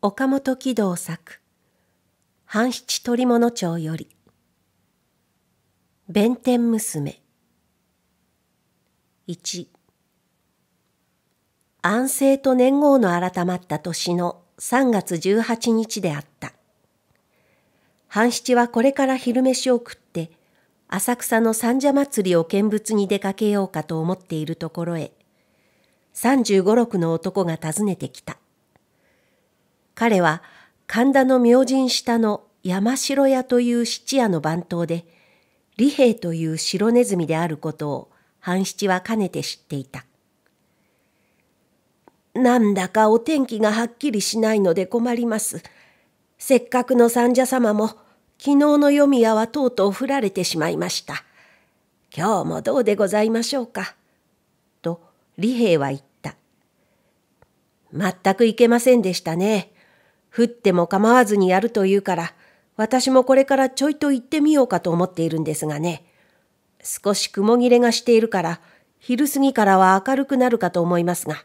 岡本喜道作半七鳥物町より弁天娘1安政と年号の改まった年の3月18日であった半七はこれから昼飯を食って浅草の三社祭りを見物に出かけようかと思っているところへ35、6の男が訪ねてきた。彼は神田の明神下の山城屋という質屋の番頭で、李兵という白ネズミであることを半七はかねて知っていた。なんだかお天気がはっきりしないので困ります。せっかくの三者様も、昨日の読み屋はとうとう振られてしまいました。今日もどうでございましょうか。と、李兵は言った。全くいけませんでしたね。降っても構わずにやるというから、私もこれからちょいと行ってみようかと思っているんですがね。少し雲切れがしているから、昼過ぎからは明るくなるかと思いますが。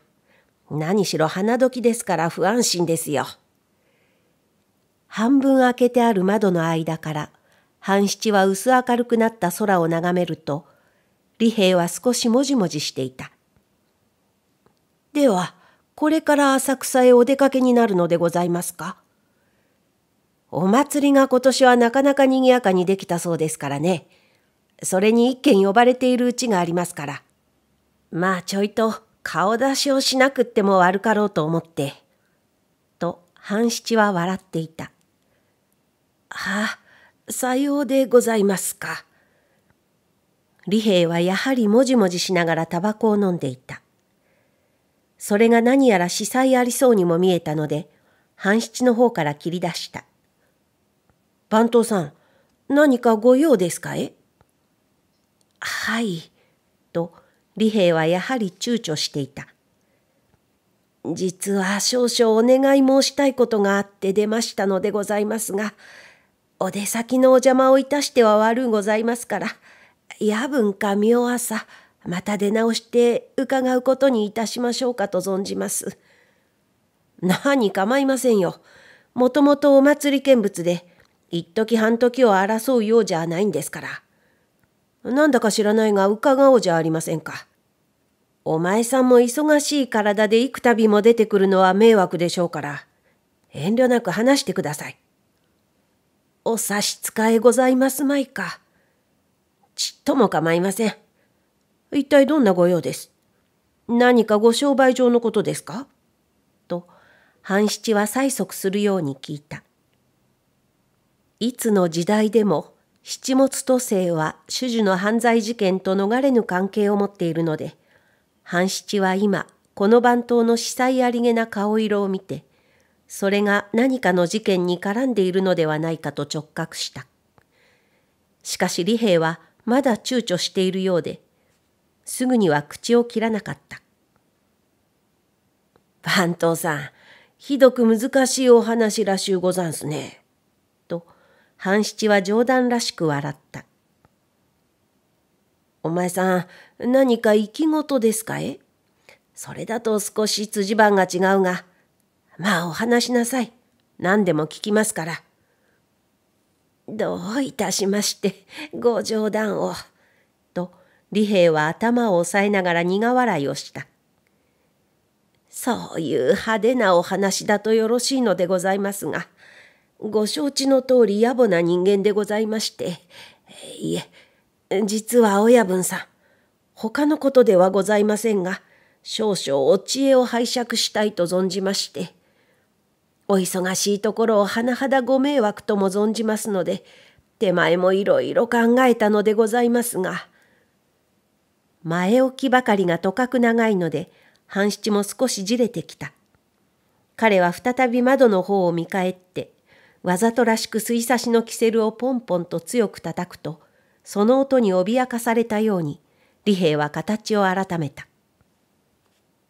何しろ花時ですから不安心ですよ。半分開けてある窓の間から、半七は薄明るくなった空を眺めると、李平は少しもじもじしていた。では、これから浅草へお出かけになるのでございますかお祭りが今年はなかなか賑やかにできたそうですからね。それに一軒呼ばれているうちがありますから。まあちょいと顔出しをしなくっても悪かろうと思って。と半七は笑っていた。はあ、さようでございますか。李平はやはりもじもじしながらタバコを飲んでいた。それが何やら司祭ありそうにも見えたので、半七の方から切り出した。番頭さん、何かご用ですかえはい、と、李兵はやはり躊躇していた。実は少々お願い申したいことがあって出ましたのでございますが、お出先のお邪魔をいたしては悪うございますから、夜分か明朝、また出直して伺うことにいたしましょうかと存じます。何構いませんよ。もともとお祭り見物で、一時半時を争うようじゃないんですから。なんだか知らないが伺おうじゃありませんか。お前さんも忙しい体で幾度も出てくるのは迷惑でしょうから、遠慮なく話してください。お差し支えございますまいか。ちっとも構いません。一体どんなご用です何かご商売上のことですかと半七は催促するように聞いた。いつの時代でも七物都政は主樹の犯罪事件と逃れぬ関係を持っているので、半七は今、この番頭の司祭ありげな顔色を見て、それが何かの事件に絡んでいるのではないかと直覚した。しかし李平はまだ躊躇しているようで、すぐには口を切らなかった。番頭さん、ひどく難しいお話らしゅうござんすね。と、半七は冗談らしく笑った。お前さん、何か生き事ですかえそれだと少し辻番が違うが、まあお話しなさい。何でも聞きますから。どういたしまして、ご冗談を。李平は頭を押さえながら苦笑いをした。そういう派手なお話だとよろしいのでございますが、ご承知の通り野暮な人間でございまして、いえ、実は親分さん、他のことではございませんが、少々お知恵を拝借したいと存じまして、お忙しいところを甚だご迷惑とも存じますので、手前もいろいろ考えたのでございますが、前置きばかりがとかく長いので、半七も少しじれてきた。彼は再び窓の方を見返って、わざとらしく水差しのキセルをポンポンと強く叩くと、その音に脅かされたように、李平は形を改めた。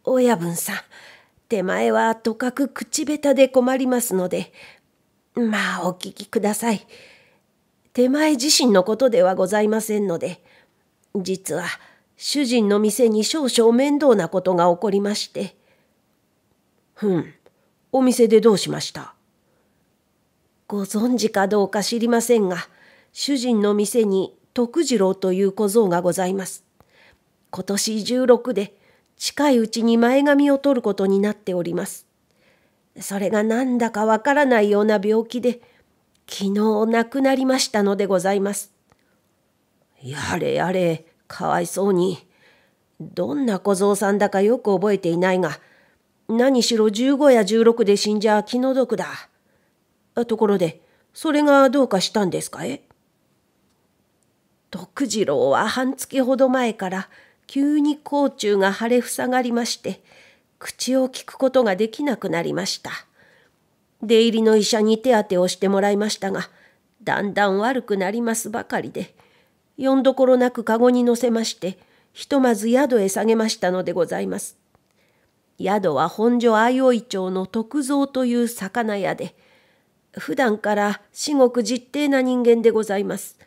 親分さん、手前はとかく口下手で困りますので、まあお聞きください。手前自身のことではございませんので、実は、主人の店に少々面倒なことが起こりまして。ふん、お店でどうしましたご存知かどうか知りませんが、主人の店に徳次郎という小僧がございます。今年16で、近いうちに前髪を取ることになっております。それがなんだかわからないような病気で、昨日亡くなりましたのでございます。やれやれ、かわいそうにどんな小僧さんだかよく覚えていないが何しろ十五や十六で死んじゃ気の毒だところでそれがどうかしたんですかえ徳次郎は半月ほど前から急に甲虫が腫れ塞がりまして口をきくことができなくなりました出入りの医者に手当てをしてもらいましたがだんだん悪くなりますばかりでよんどころなくかごに乗せまして、ひとまず宿へ下げましたのでございます。宿は本所相生町の徳蔵という魚屋で、普段から至極実定な人間でございます。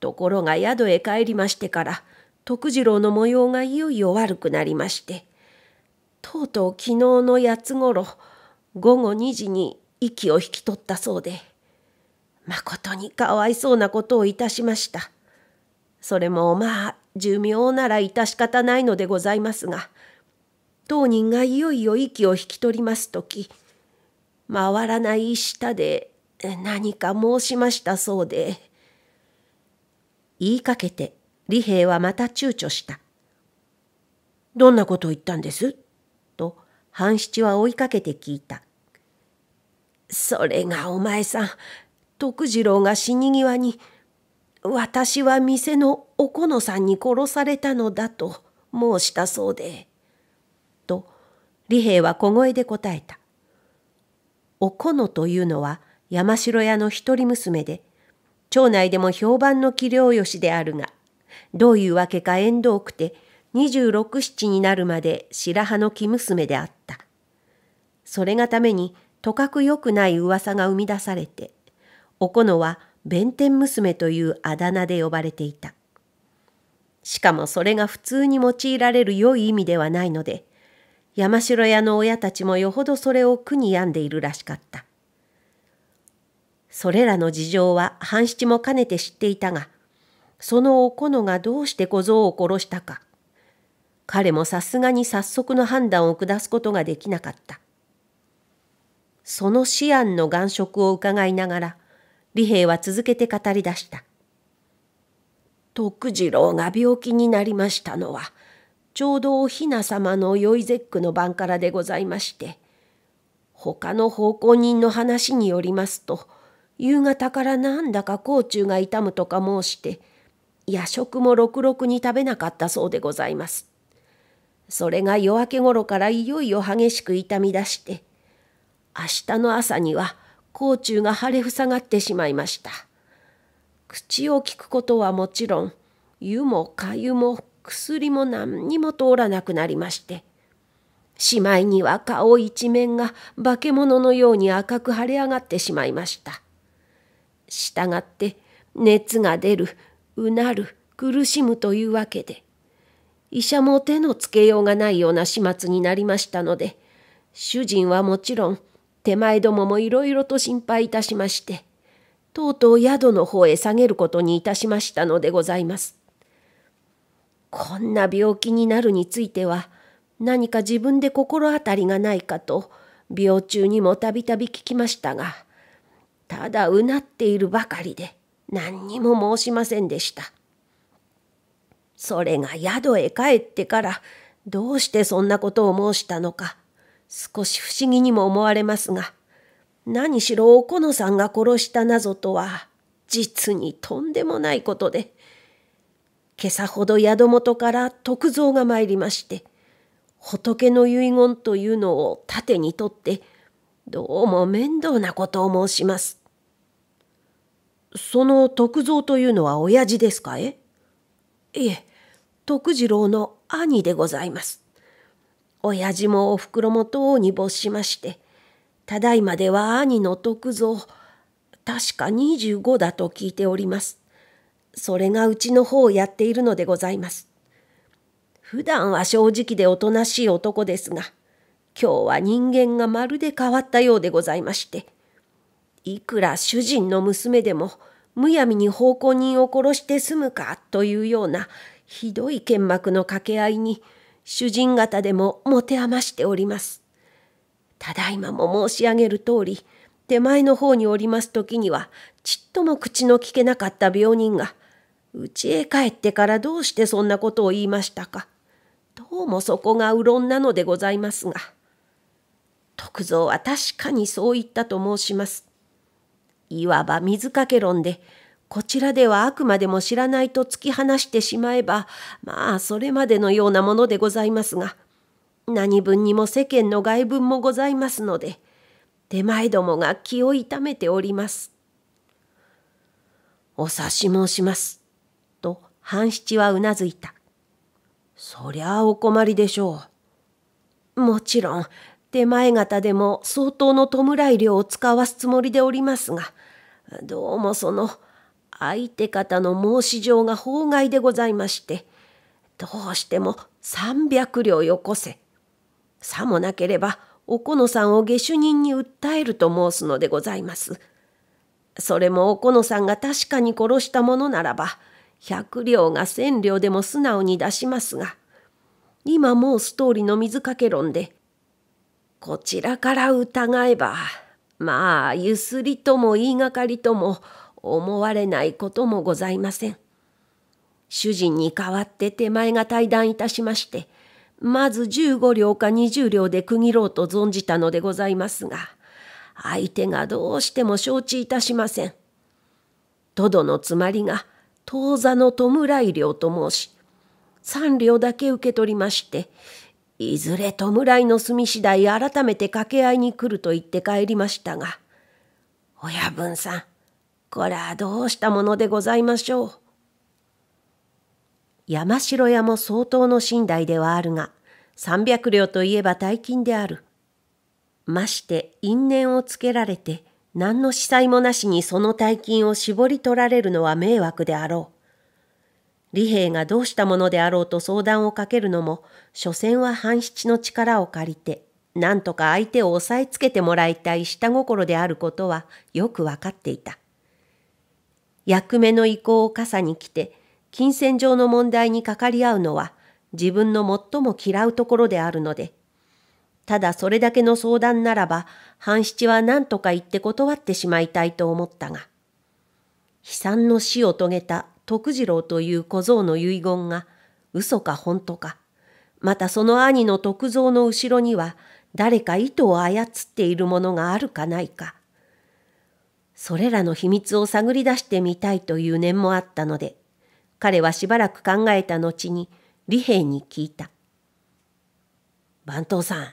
ところが宿へ帰りましてから、徳次郎の模様がいよいよ悪くなりまして、とうとう昨日の八つごろ、午後2時に息を引き取ったそうで。まことにかわいそうなことをいたしました。それもまあ寿命なら致し方ないのでございますが当人がいよいよ息を引き取ります時回らない舌で何か申しましたそうで言いかけて利平はまた躊躇した「どんなことを言ったんです?」と半七は追いかけて聞いた「それがお前さん徳次郎が死に際に、私は店のおこのさんに殺されたのだと申したそうで。と、利平は小声で答えた。おこのというのは山城屋の一人娘で、町内でも評判の器量よしであるが、どういうわけか縁遠くて、26、7になるまで白羽の生娘であった。それがために、とかく良くない噂が生み出されて、おこのは弁天娘というあだ名で呼ばれていた。しかもそれが普通に用いられる良い意味ではないので、山城屋の親たちもよほどそれを苦に病んでいるらしかった。それらの事情は半七もかねて知っていたが、そのおこのがどうして小僧を殺したか、彼もさすがに早速の判断を下すことができなかった。その思案の眼色を伺いながら、李平は続けて語り出した。徳次郎が病気になりましたのは、ちょうどお雛様の酔いゼックの晩からでございまして、他の奉公人の話によりますと、夕方からなんだか甲虫が痛むとか申して、夜食もろくろくに食べなかったそうでございます。それが夜明け頃からいよいよ激しく痛み出して、明日の朝には甲虫が腫れふさがってしまいました。口を利くことはもちろん、湯もかゆも薬も何にも通らなくなりまして、しまいには顔一面が化け物のように赤く腫れ上がってしまいました。したがって熱が出る、うなる、苦しむというわけで、医者も手のつけようがないような始末になりましたので、主人はもちろん手前どももいろいろと心配いたしまして、とうとう宿の方へ下げることにいたしましたのでございます。こんな病気になるについては、何か自分で心当たりがないかと、病中にもたびたび聞きましたが、ただうなっているばかりで、何にも申しませんでした。それが宿へ帰ってから、どうしてそんなことを申したのか、少し不思議にも思われますが、何しろおこのさんが殺した謎とは、実にとんでもないことで、今朝ほど宿元から徳蔵が参りまして、仏の遺言というのを盾にとって、どうも面倒なことを申します。その徳蔵というのは親父ですかえいえ、徳次郎の兄でございます。親父もおふくろもとうに没しまして、ただいまでは兄の徳蔵、確か25だと聞いております。それがうちの方をやっているのでございます。普段は正直でおとなしい男ですが、今日は人間がまるで変わったようでございまして、いくら主人の娘でも、むやみに奉公人を殺して済むかというようなひどい剣幕の掛け合いに主人方でも持て余しております。ただいまも申し上げる通り、手前の方におります時には、ちっとも口の利けなかった病人が、うちへ帰ってからどうしてそんなことを言いましたか。どうもそこがうろんなのでございますが。徳蔵は確かにそう言ったと申します。いわば水かけ論で、こちらではあくまでも知らないと突き放してしまえば、まあそれまでのようなものでございますが、何分にも世間の外文もございますので、手前どもが気を痛めております。お察し申します。と半七はうなずいた。そりゃあお困りでしょう。もちろん、手前方でも相当の弔い料を使わすつもりでおりますが、どうもその、相手方の申し状が法外でございまして、どうしても三百両よこせ。さもなければ、おこのさんを下手人に訴えると申すのでございます。それもおこのさんが確かに殺したものならば、百両が千両でも素直に出しますが、今もうストーリーの水かけ論で、こちらから疑えば、まあ、ゆすりとも言いがかりとも、思われないこともございません。主人に代わって手前が対談いたしまして、まず15両か20両で区切ろうと存じたのでございますが、相手がどうしても承知いたしません。とどのつまりが、当座の弔い料と申し、三両だけ受け取りまして、いずれ弔いの済み次第改めて掛け合いに来ると言って帰りましたが、親分さん、こらどうしたものでございましょう。山城屋も相当の寝台ではあるが、三百両といえば大金である。まして因縁をつけられて、何の司祭もなしにその大金を絞り取られるのは迷惑であろう。李兵がどうしたものであろうと相談をかけるのも、所詮は半七の力を借りて、なんとか相手を押さえつけてもらいたい下心であることはよくわかっていた。役目の意向を傘に来て、金銭上の問題にかかり合うのは自分の最も嫌うところであるので、ただそれだけの相談ならば、半七は何とか言って断ってしまいたいと思ったが、悲惨の死を遂げた徳次郎という小僧の遺言が、嘘か本当か、またその兄の徳蔵の後ろには、誰か意図を操っているものがあるかないか、それらの秘密を探り出してみたいという念もあったので、彼はしばらく考えた後に李平に聞いた。番頭さん、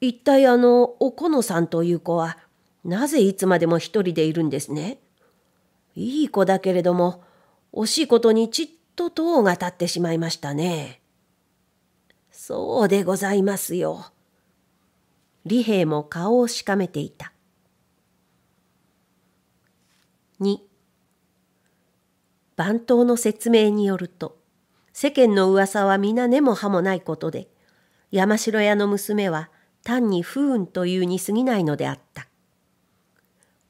一体あのおこのさんという子は、なぜいつまでも一人でいるんですねいい子だけれども、惜しいことにちっと塔が立ってしまいましたね。そうでございますよ。李平も顔をしかめていた。2番頭の説明によると世間の噂は皆根も葉もないことで山城屋の娘は単に不運というに過ぎないのであった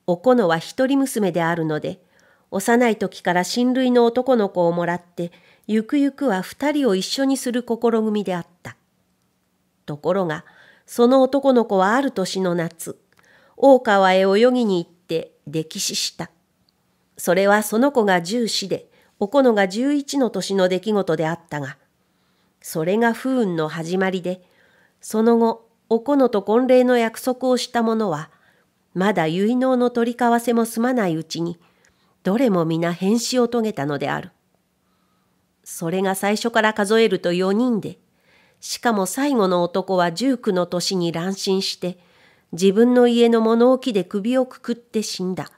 おこのは一人娘であるので幼い時から親類の男の子をもらってゆくゆくは二人を一緒にする心組であったところがその男の子はある年の夏大川へ泳ぎに行って溺死したそれはその子が十四で、おこのが十一の年の出来事であったが、それが不運の始まりで、その後、おこのと婚礼の約束をした者は、まだ結納の取り交わせも済まないうちに、どれも皆変死を遂げたのである。それが最初から数えると四人で、しかも最後の男は十九の年に乱心して、自分の家の物置で首をくくって死んだ。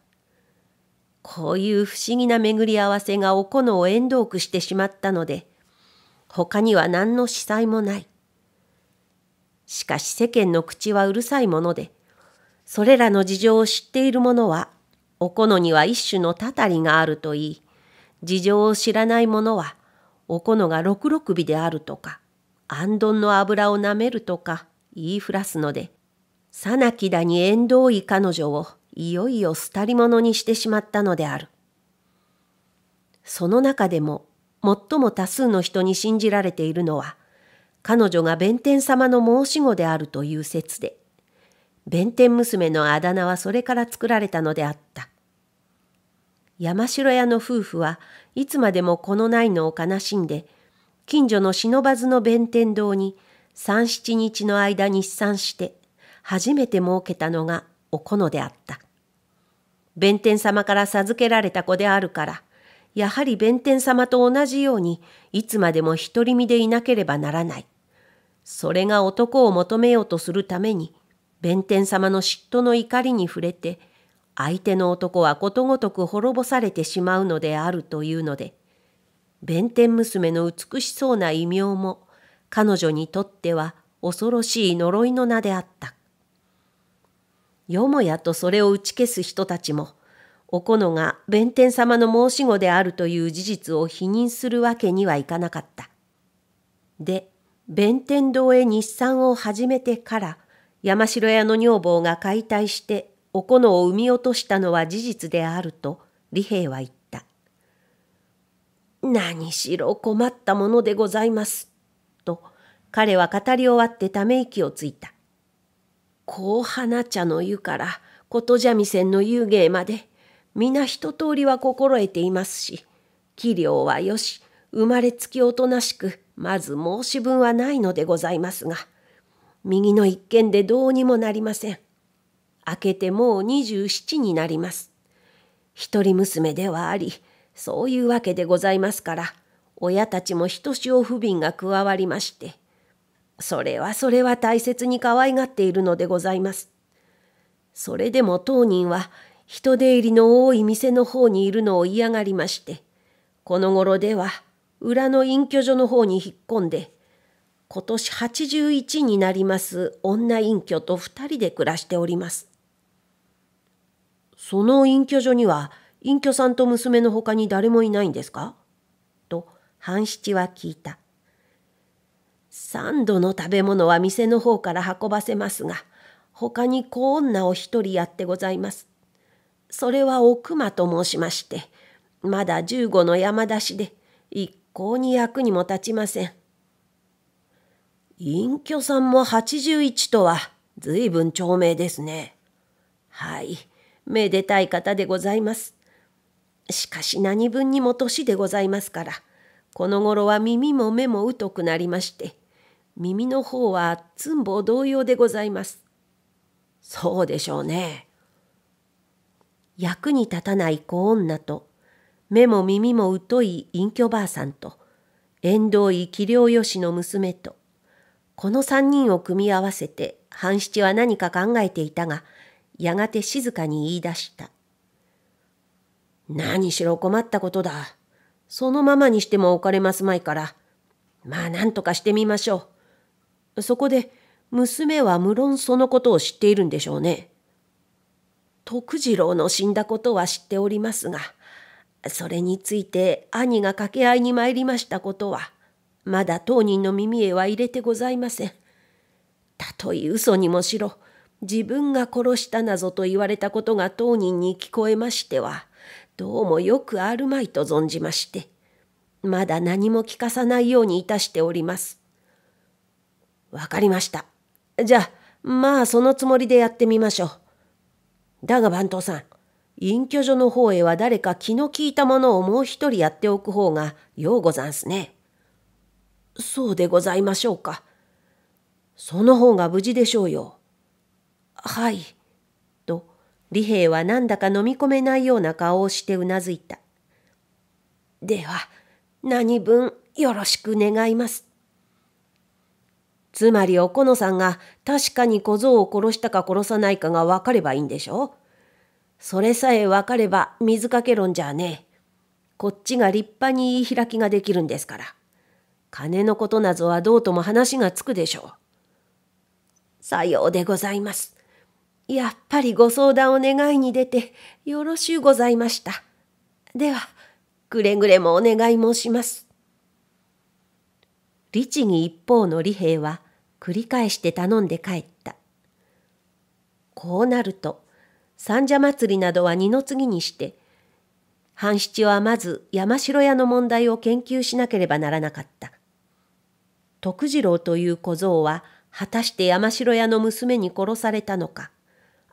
こういう不思議な巡り合わせがおこのを遠遠くしてしまったので、他には何の司祭もない。しかし世間の口はうるさいもので、それらの事情を知っている者は、おこのには一種のたたりがあると言い、事情を知らない者は、おこのが六六尾であるとか、あんどんの油をなめるとか言いふらすので、さなきだに縁遠い彼女をいよいよ廃り物にしてしまったのである。その中でも最も多数の人に信じられているのは、彼女が弁天様の申し子であるという説で、弁天娘のあだ名はそれから作られたのであった。山城屋の夫婦はいつまでもこのないのを悲しんで、近所の忍ばずの弁天堂に三七日の間に飛散して、初めて設けたのがおこのであった。弁天様から授けられた子であるから、やはり弁天様と同じように、いつまでも独り身でいなければならない。それが男を求めようとするために、弁天様の嫉妬の怒りに触れて、相手の男はことごとく滅ぼされてしまうのであるというので、弁天娘の美しそうな異名も、彼女にとっては恐ろしい呪いの名であった。よもやとそれを打ち消す人たちも、おこのが弁天様の申し子であるという事実を否認するわけにはいかなかった。で、弁天堂へ日産を始めてから、山城屋の女房が解体して、おこのを産み落としたのは事実であると、李平は言った。何しろ困ったものでございます。と、彼は語り終わってため息をついた。こう花茶の湯から琴三味線の湯芸まで皆一通りは心得ていますし器量はよし生まれつきおとなしくまず申し分はないのでございますが右の一件でどうにもなりません明けてもう二十七になります一人娘ではありそういうわけでございますから親たちもひとしお不憫が加わりましてそれはそれは大切に可愛がっているのでございます。それでも当人は人出入りの多い店の方にいるのを嫌がりまして、この頃では裏の隠居所の方に引っ込んで、今年81になります女隠居と2人で暮らしております。その隠居所には隠居さんと娘の他に誰もいないんですかと半七は聞いた。三度の食べ物は店の方から運ばせますが、他に小女を一人やってございます。それはお熊と申しまして、まだ十五の山出しで、一向に役にも立ちません。隠居さんも八十一とは、ずいぶん長命ですね。はい、めでたい方でございます。しかし何分にも年でございますから、この頃は耳も目も疎くなりまして、耳の方はつんぼ同様でございます。そうでしょうね。役に立たない子女と、目も耳も疎い隠居ばあさんと、縁遠い器量よしの娘と、この三人を組み合わせて半七は何か考えていたが、やがて静かに言い出した。何しろ困ったことだ。そのままにしても置かれますまいから。まあ何とかしてみましょう。そこで娘は無論そのことを知っているんでしょうね。徳次郎の死んだことは知っておりますが、それについて兄が掛け合いに参りましたことは、まだ当人の耳へは入れてございません。たとえ嘘にもしろ、自分が殺したなぞと言われたことが当人に聞こえましては、どうもよくあるまいと存じまして、まだ何も聞かさないようにいたしております。わかりました。じゃあ、まあそのつもりでやってみましょう。だが番頭さん、隠居所の方へは誰か気の利いたものをもう一人やっておく方がようござんすね。そうでございましょうか。その方が無事でしょうよ。はい。と、利平はなんだか飲み込めないような顔をしてうなずいた。では、何分よろしく願います。つまりおこのさんが確かに小僧を殺したか殺さないかが分かればいいんでしょそれさえ分かれば水かけ論じゃねえ。こっちが立派に言い開きができるんですから。金のことなぞはどうとも話がつくでしょう。さようでございます。やっぱりご相談を願いに出てよろしゅうございました。では、くれぐれもお願い申します。律儀一方の利平は繰り返して頼んで帰った。こうなると、三社祭りなどは二の次にして、半七はまず山城屋の問題を研究しなければならなかった。徳次郎という小僧は、果たして山城屋の娘に殺されたのか、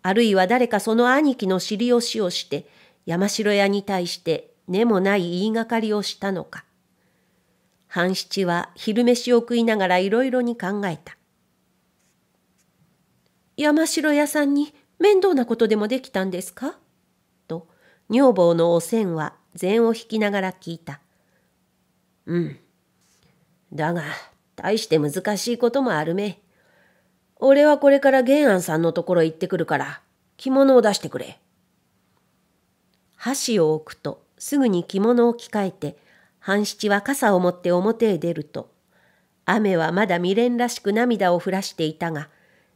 あるいは誰かその兄貴の尻押しをして、山城屋に対して根もない言いがかりをしたのか。半七は昼飯を食いながらいろいろに考えた。山城屋さんに面倒なことでもできたんですかと女房のおせんは禅を引きながら聞いた。うん。だが、大して難しいこともあるめ。俺はこれから玄庵さんのところ行ってくるから、着物を出してくれ。箸を置くとすぐに着物を着替えて、半七は傘を持って表へ出ると、雨はまだ未練らしく涙を降らしていたが、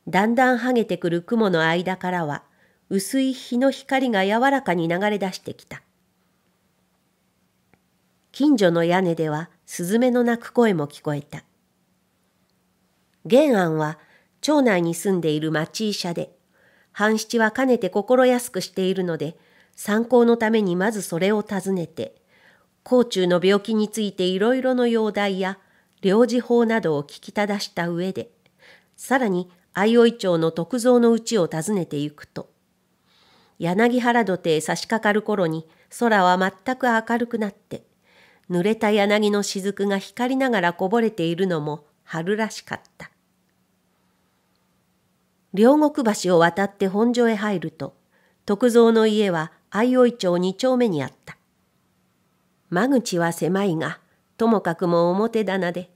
だんだん剥げてくる雲の間からは、薄い日の光が柔らかに流れ出してきた。近所の屋根では、スズメの鳴く声も聞こえた。玄庵は、町内に住んでいる町医者で、半七はかねて心安くしているので、参考のためにまずそれを訪ねて、甲虫の病気についていろいろの容体や領事法などを聞きただした上で、さらに相生町の徳蔵のうちを訪ねてゆくと、柳原土手へ差し掛かる頃に空は全く明るくなって、濡れた柳の雫が光りながらこぼれているのも春らしかった。両国橋を渡って本所へ入ると、徳蔵の家は相生町二丁目にあった。間口は狭いが、ともかくも表棚で、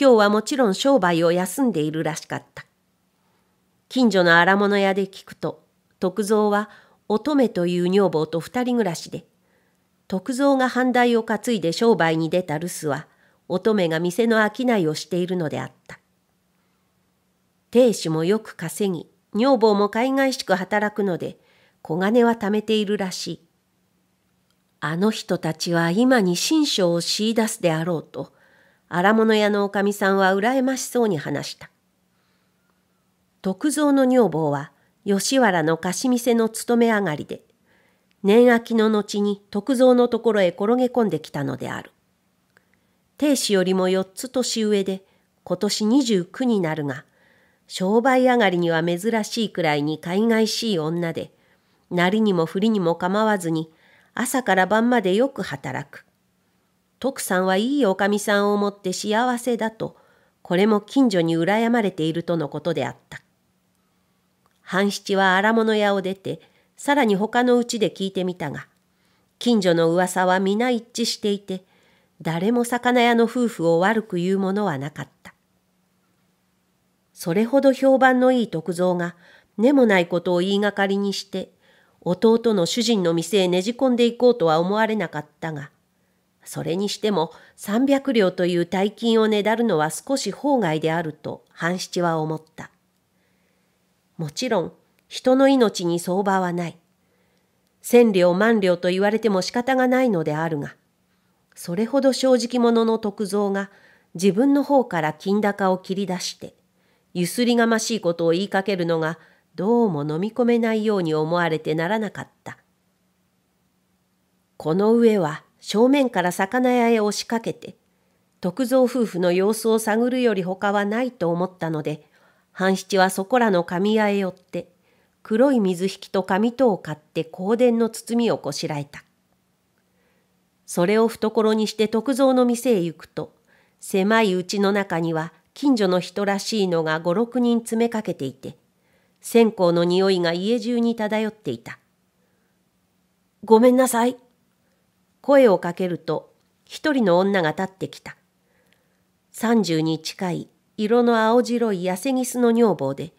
今日はもちろん商売を休んでいるらしかった。近所の荒物屋で聞くと、徳蔵は乙女という女房と二人暮らしで、徳蔵が半代を担いで商売に出た留守は、乙女が店の商いをしているのであった。亭主もよく稼ぎ、女房も海外しく働くので、小金は貯めているらしい。あの人たちは今に新書を仕い出すであろうと、荒物屋のおかみさんは羨ましそうに話した。徳蔵の女房は吉原の貸し店の勤め上がりで、年明けの後に徳蔵のところへ転げ込んできたのである。亭主よりも4つ年上で、今年29になるが、商売上がりには珍しいくらいに海外しい女で、なりにもふりにも構わずに、朝から晩までよく働く。徳さんはいいおかみさんを持って幸せだと、これも近所に羨まれているとのことであった。半七は荒物屋を出て、さらに他のうちで聞いてみたが、近所の噂は皆一致していて、誰も魚屋の夫婦を悪く言うものはなかった。それほど評判のいい徳蔵が、根もないことを言いがかりにして、弟の主人の店へねじ込んでいこうとは思われなかったが、それにしても300両という大金をねだるのは少し法外であると半七は思った。もちろん人の命に相場はない。千両万両と言われても仕方がないのであるが、それほど正直者の徳蔵が自分の方から金高を切り出して、ゆすりがましいことを言いかけるのがどうも飲み込めないように思われてならなかった。この上は正面から魚屋へ押しかけて、徳蔵夫婦の様子を探るより他はないと思ったので、半七はそこらの紙屋へ寄って、黒い水引と紙とを買って香典の包みをこしらえた。それを懐にして徳蔵の店へ行くと、狭いうちの中には近所の人らしいのが五六人詰めかけていて、線香の匂いが家中に漂っていた。ごめんなさい。声をかけると、一人の女が立ってきた。30に近い色の青白い痩せギスの女房で、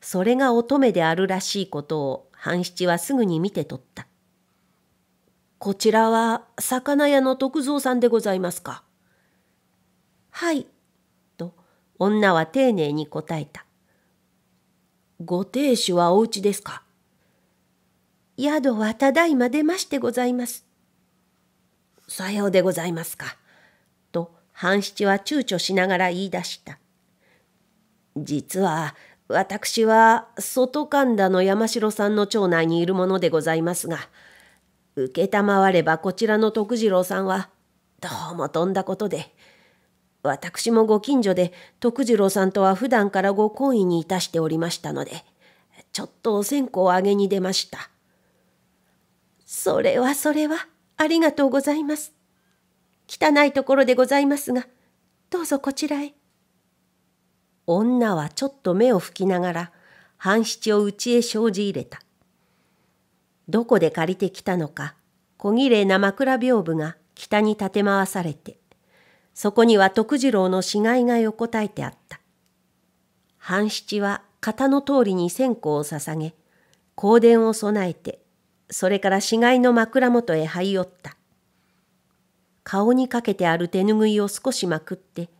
それが乙女であるらしいことを半七はすぐに見て取った。こちらは魚屋の徳蔵さんでございますか。はい、と女は丁寧に答えた。ご亭主はお家ですか宿はただいま出ましてございます。さようでございますか。と半七は躊躇しながら言い出した。実は私は外神田の山城さんの町内にいるものでございますが、承ればこちらの徳次郎さんはどうも飛んだことで私もご近所で徳次郎さんとは普段からご懇意にいたしておりましたのでちょっとお線香をあげに出ましたそれはそれはありがとうございます汚いところでございますがどうぞこちらへ女はちょっと目を拭きながら半七を家へ生じ入れたどこで借りてきたのか小綺麗な枕屏風が北に立て回されてそこには徳次郎の死骸が横たえてあった。半七は型の通りに線香を捧げ、香典を備えて、それから死骸の枕元へ這い寄った。顔にかけてある手ぬぐいを少しまくって、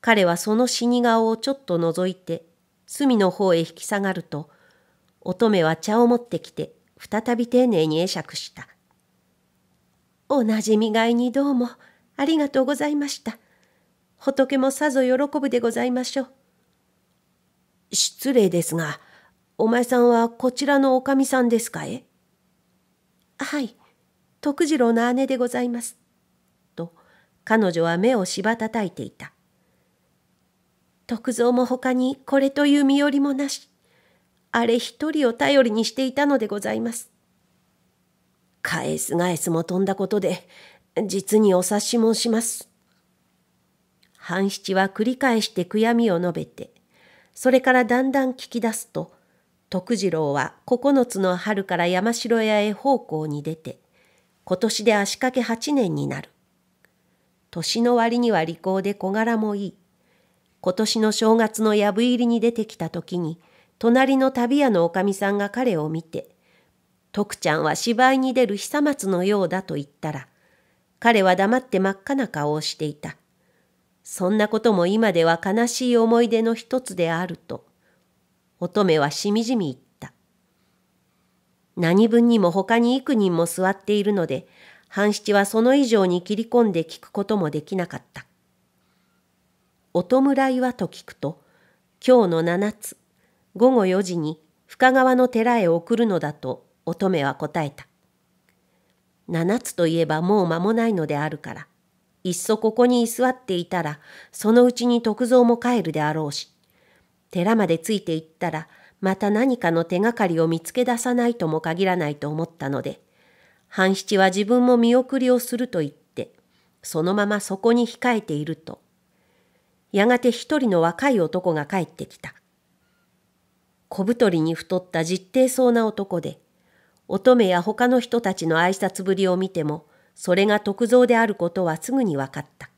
彼はその死に顔をちょっと覗いて、隅の方へ引き下がると、乙女は茶を持ってきて、再び丁寧に会釈した。おなじみがいにどうも、ありがとうございました。仏もさぞ喜ぶでございましょう。失礼ですが、お前さんはこちらのおかみさんですかえはい、徳次郎の姉でございます。と、彼女は目をしばたたいていた。徳蔵も他にこれという身寄りもなし、あれ一人を頼りにしていたのでございます。返す返すも飛んだことで、実にお察し申します。半七は繰り返して悔やみを述べて、それからだんだん聞き出すと、徳次郎は9つの春から山城屋へ奉公に出て、今年で足掛け8年になる。年の割には利口で小柄もいい。今年の正月の藪入りに出てきた時に、隣の旅屋のおかみさんが彼を見て、徳ちゃんは芝居に出る久松のようだと言ったら、彼は黙って真っ赤な顔をしていた。そんなことも今では悲しい思い出の一つであると、乙女はしみじみ言った。何分にも他に幾人も座っているので、半七はその以上に切り込んで聞くこともできなかった。お弔いはと聞くと、今日の七つ、午後四時に深川の寺へ送るのだと乙女は答えた。七つといえばもう間もないのであるから、いっそここに居座っていたら、そのうちに徳蔵も帰るであろうし、寺までついて行ったら、また何かの手がかりを見つけ出さないとも限らないと思ったので、半七は自分も見送りをすると言って、そのままそこに控えていると、やがて一人の若い男が帰ってきた。小太りに太った実定そうな男で、乙女や他の人たちの挨拶ぶりを見ても、それが徳蔵であることはすぐに分かった。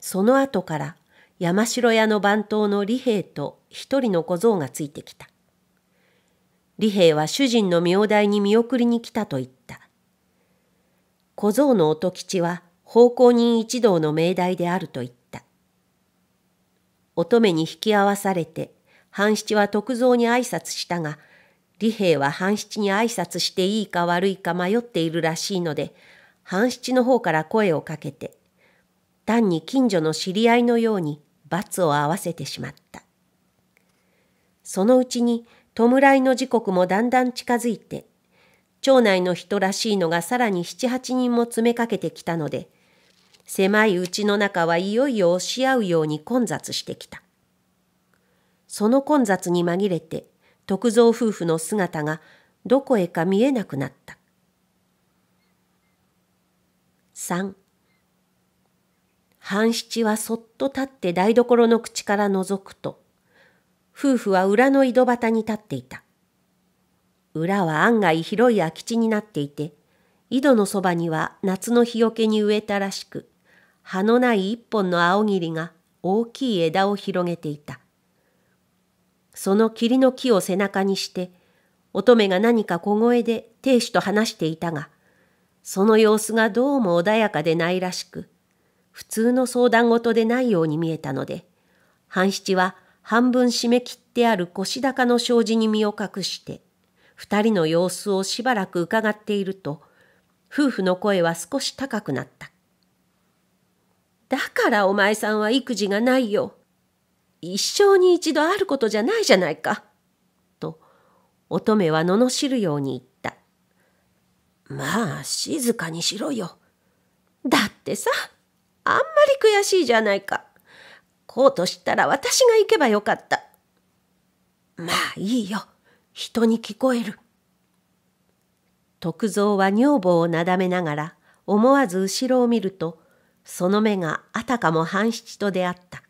その後から山城屋の番頭の利平と一人の小僧がついてきた。利平は主人の名代に見送りに来たと言った。小僧の音吉は奉公人一同の命題であると言った。乙女に引き合わされて、半七は徳蔵に挨拶したが、李平は半七に挨拶していいか悪いか迷っているらしいので、半七の方から声をかけて、単に近所の知り合いのように罰を合わせてしまった。そのうちに弔いの時刻もだんだん近づいて、町内の人らしいのがさらに七八人も詰めかけてきたので、狭いうちの中はいよいよ押し合うように混雑してきた。その混雑に紛れて、徳蔵夫婦の姿がどこへか見えなくなった。3半七はそっと立って台所の口から覗くと夫婦は裏の井戸端に立っていた裏は案外広い空き地になっていて井戸のそばには夏の日よけに植えたらしく葉のない一本の青霧が大きい枝を広げていたその霧の木を背中にして、乙女が何か小声で亭主と話していたが、その様子がどうも穏やかでないらしく、普通の相談事でないように見えたので、半七は半分締め切ってある腰高の障子に身を隠して、二人の様子をしばらく伺っていると、夫婦の声は少し高くなった。だからお前さんは育児がないよ。一生に一度あることじゃないじゃないか。と乙女は罵るように言った。まあ静かにしろよ。だってさあんまり悔しいじゃないか。こうとしたら私が行けばよかった。まあいいよ。人に聞こえる。徳蔵は女房をなだめながら思わず後ろを見るとその目があたかも半七と出会った。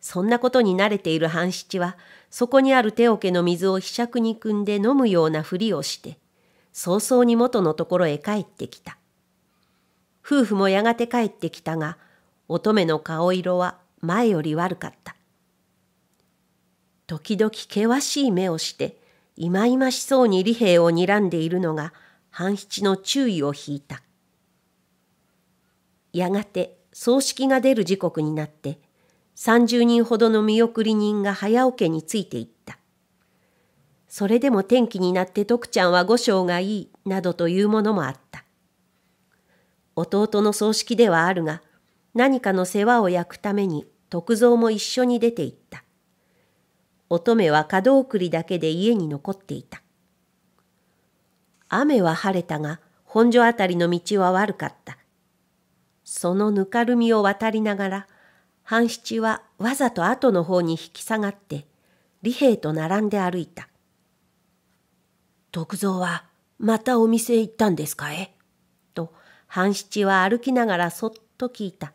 そんなことに慣れている半七は、そこにある手桶の水をひしゃくに汲んで飲むようなふりをして、早々に元のところへ帰ってきた。夫婦もやがて帰ってきたが、乙女の顔色は前より悪かった。時々険しい目をして、いまいましそうに利平を睨んでいるのが、半七の注意を引いた。やがて葬式が出る時刻になって、30人ほどの見送り人が早お家についていった。それでも天気になって徳ちゃんは五章がいい、などというものもあった。弟の葬式ではあるが、何かの世話を焼くために徳蔵も一緒に出て行った。乙女は門送りだけで家に残っていた。雨は晴れたが、本所あたりの道は悪かった。そのぬかるみを渡りながら、半七はわざと後の方に引き下がって利平と並んで歩いた徳蔵はまたお店へ行ったんですかえと半七は歩きながらそっと聞いた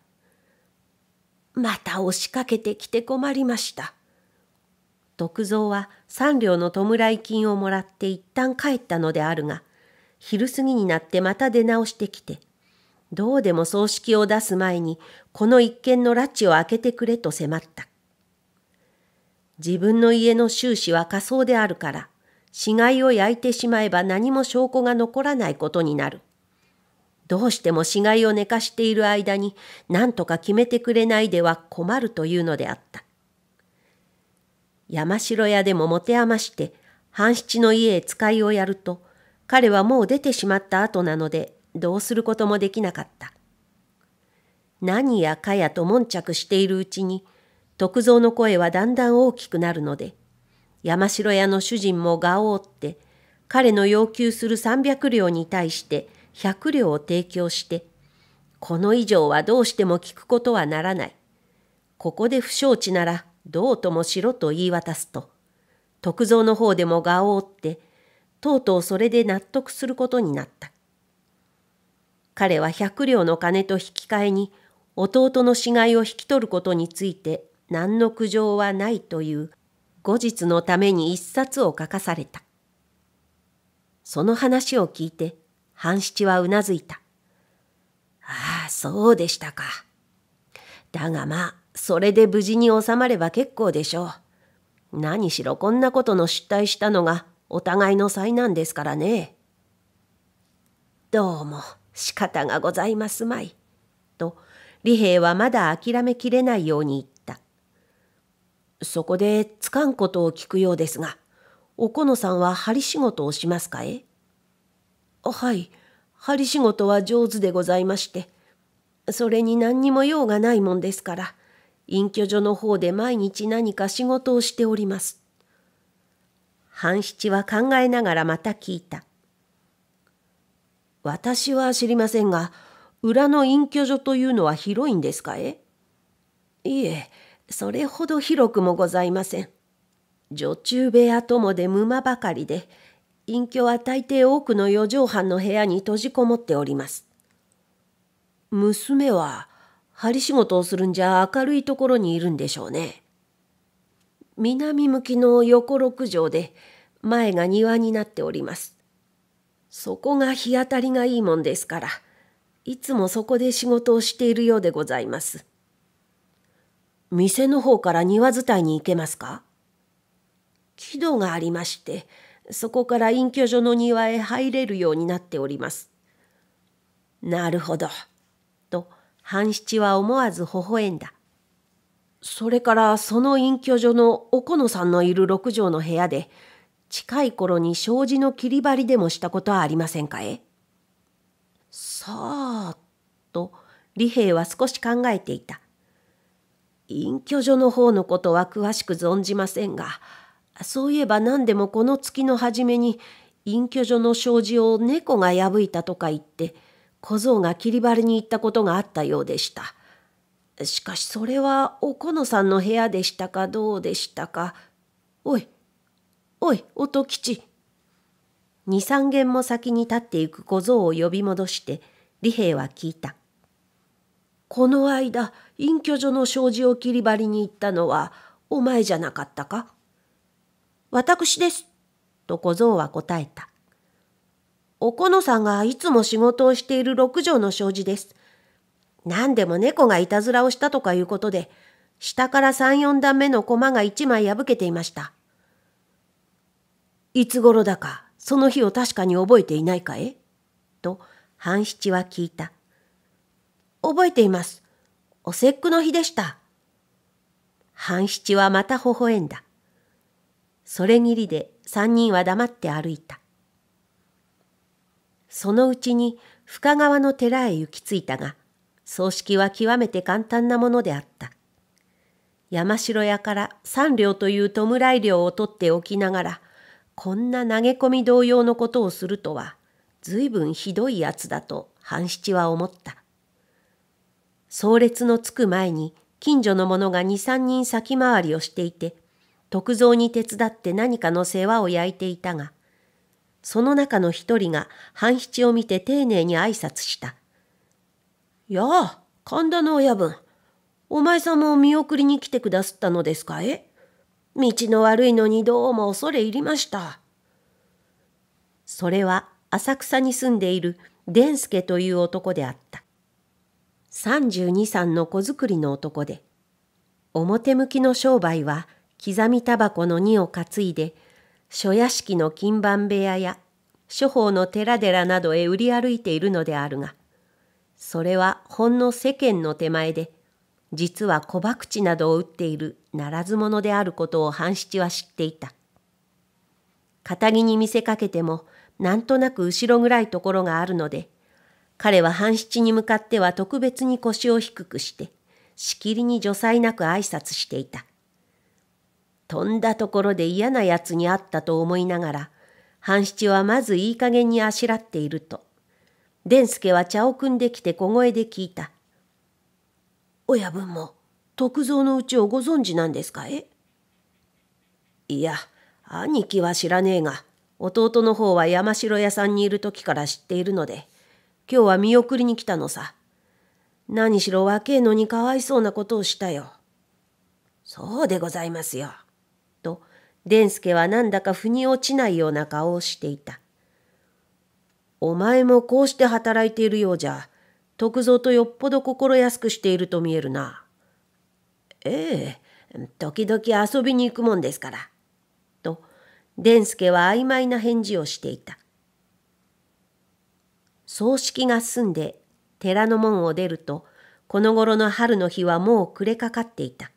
また押しかけてきて困りました徳蔵は三両の弔い金をもらって一旦帰ったのであるが昼過ぎになってまた出直してきてどうでも葬式を出す前にこの一件の拉致を開けてくれと迫った。自分の家の収支は仮想であるから、死骸を焼いてしまえば何も証拠が残らないことになる。どうしても死骸を寝かしている間に何とか決めてくれないでは困るというのであった。山城屋でも持て余して半七の家へ使いをやると彼はもう出てしまった後なのでどうすることもできなかった。何やかやと悶着しているうちに、徳蔵の声はだんだん大きくなるので、山城屋の主人もがを折って、彼の要求する300両に対して100両を提供して、この以上はどうしても聞くことはならない。ここで不承知ならどうともしろと言い渡すと、徳蔵の方でもがを折って、とうとうそれで納得することになった。彼は百両の金と引き換えに弟の死骸を引き取ることについて何の苦情はないという後日のために一冊を書かされた。その話を聞いて半七はうなずいた。ああ、そうでしたか。だがまあ、それで無事に収まれば結構でしょう。何しろこんなことの失態したのがお互いの災難ですからね。どうも仕方がございますまい。と李兵はまだ諦めきれないように言った。そこでつかんことを聞くようですが、おこのさんは針仕事をしますかえはい、針仕事は上手でございまして、それに何にも用がないもんですから、隠居所の方で毎日何か仕事をしております。半七は考えながらまた聞いた。私は知りませんが、裏の隠居所というのは広いんですかえいえ、それほど広くもございません。女中部屋ともで沼ばかりで、隠居は大抵多くの四畳半の部屋に閉じこもっております。娘は、針仕事をするんじゃ明るいところにいるんでしょうね。南向きの横六畳で、前が庭になっております。そこが日当たりがいいもんですから、いつもそこで仕事をしているようでございます。店の方から庭伝いに行けますか木戸がありまして、そこから隠居所の庭へ入れるようになっております。なるほど。と、半七は思わず微笑んだ。それからその隠居所のおこのさんのいる六畳の部屋で、近い頃に障子の切り張りでもしたことはありませんかえさあ、李平は少し考えていた。隠居所の方のことは詳しく存じませんが、そういえば何でもこの月の初めに隠居所の障子を猫が破いたとか言って、小僧が切り張りに行ったことがあったようでした。しかしそれはおこのさんの部屋でしたかどうでしたか。おい、おい、音吉。二三軒も先に立っていく小僧を呼び戻して、李平は聞いた。この間隠居所の障子を切り張りに行ったのはお前じゃなかったか私です。と小僧は答えた。おこのさんがいつも仕事をしている六畳の障子です。何でも猫がいたずらをしたとかいうことで、下から三四段目の駒が一枚破けていました。いつ頃だか、その日を確かに覚えていないかえと、半七は聞いた。覚えています。お節句の日でした。半七はまた微笑んだ。それぎりで三人は黙って歩いた。そのうちに深川の寺へ行き着いたが、葬式は極めて簡単なものであった。山城屋から三両という弔い料を取っておきながら、こんな投げ込み同様のことをするとは、随分ひどいやつだと半七は思った。葬列のつく前に近所の者が二三人先回りをしていて、徳蔵に手伝って何かの世話を焼いていたが、その中の一人が半七を見て丁寧に挨拶した。やあ、神田の親分、お前様を見送りに来てくだすったのですかえ道の悪いのにどうも恐れ入りました。それは浅草に住んでいる伝助という男であった。32三の子作りの男で、表向きの商売は刻みタバコの荷を担いで、諸屋敷の金盤部屋や諸方の寺々などへ売り歩いているのであるが、それはほんの世間の手前で、実は小博打などを打っているならず者であることを半七は知っていた。堅気に見せかけても、なんとなく後ろ暗いところがあるので、彼は半七に向かっては特別に腰を低くして、しきりに除災なく挨拶していた。とんだところで嫌な奴に会ったと思いながら、半七はまずいい加減にあしらっていると、伝助は茶を汲んできて小声で聞いた。親分も徳蔵のうちをご存知なんですかえいや、兄貴は知らねえが、弟の方は山城屋さんにいる時から知っているので、今日は見送りに来たのさ。何しろ若えのにかわいそうなことをしたよ。そうでございますよ。と、伝助はなんだか腑に落ちないような顔をしていた。お前もこうして働いているようじゃ、徳蔵とよっぽど心安くしていると見えるな。ええ、時々遊びに行くもんですから。と、伝助は曖昧な返事をしていた。葬式が済んで寺の門を出るとこの頃の春の日はもう暮れかかっていた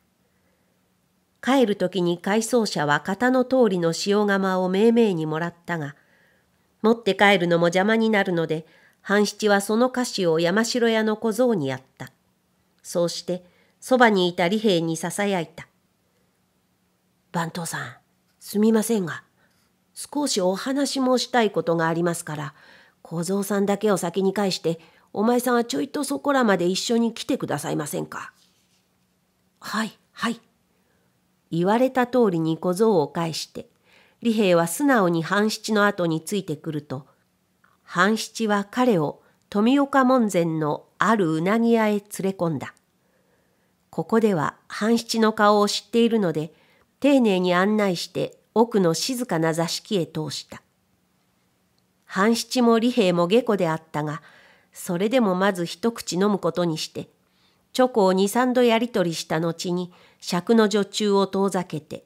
帰る時に回送者は型の通りの塩釜を命名にもらったが持って帰るのも邪魔になるので半七はその菓子を山城屋の小僧にやったそうしてそばにいた利平にささやいた「番頭さんすみませんが少しお話もしたいことがありますから小僧さんだけを先に返して、お前さんはちょいとそこらまで一緒に来てくださいませんか。はい、はい。言われた通りに小僧を返して、李平は素直に半七の後についてくると、半七は彼を富岡門前のあるうなぎ屋へ連れ込んだ。ここでは半七の顔を知っているので、丁寧に案内して奥の静かな座敷へ通した。半七も利平も下戸であったが、それでもまず一口飲むことにして、チョコを二三度やり取りした後に、尺の女中を遠ざけて、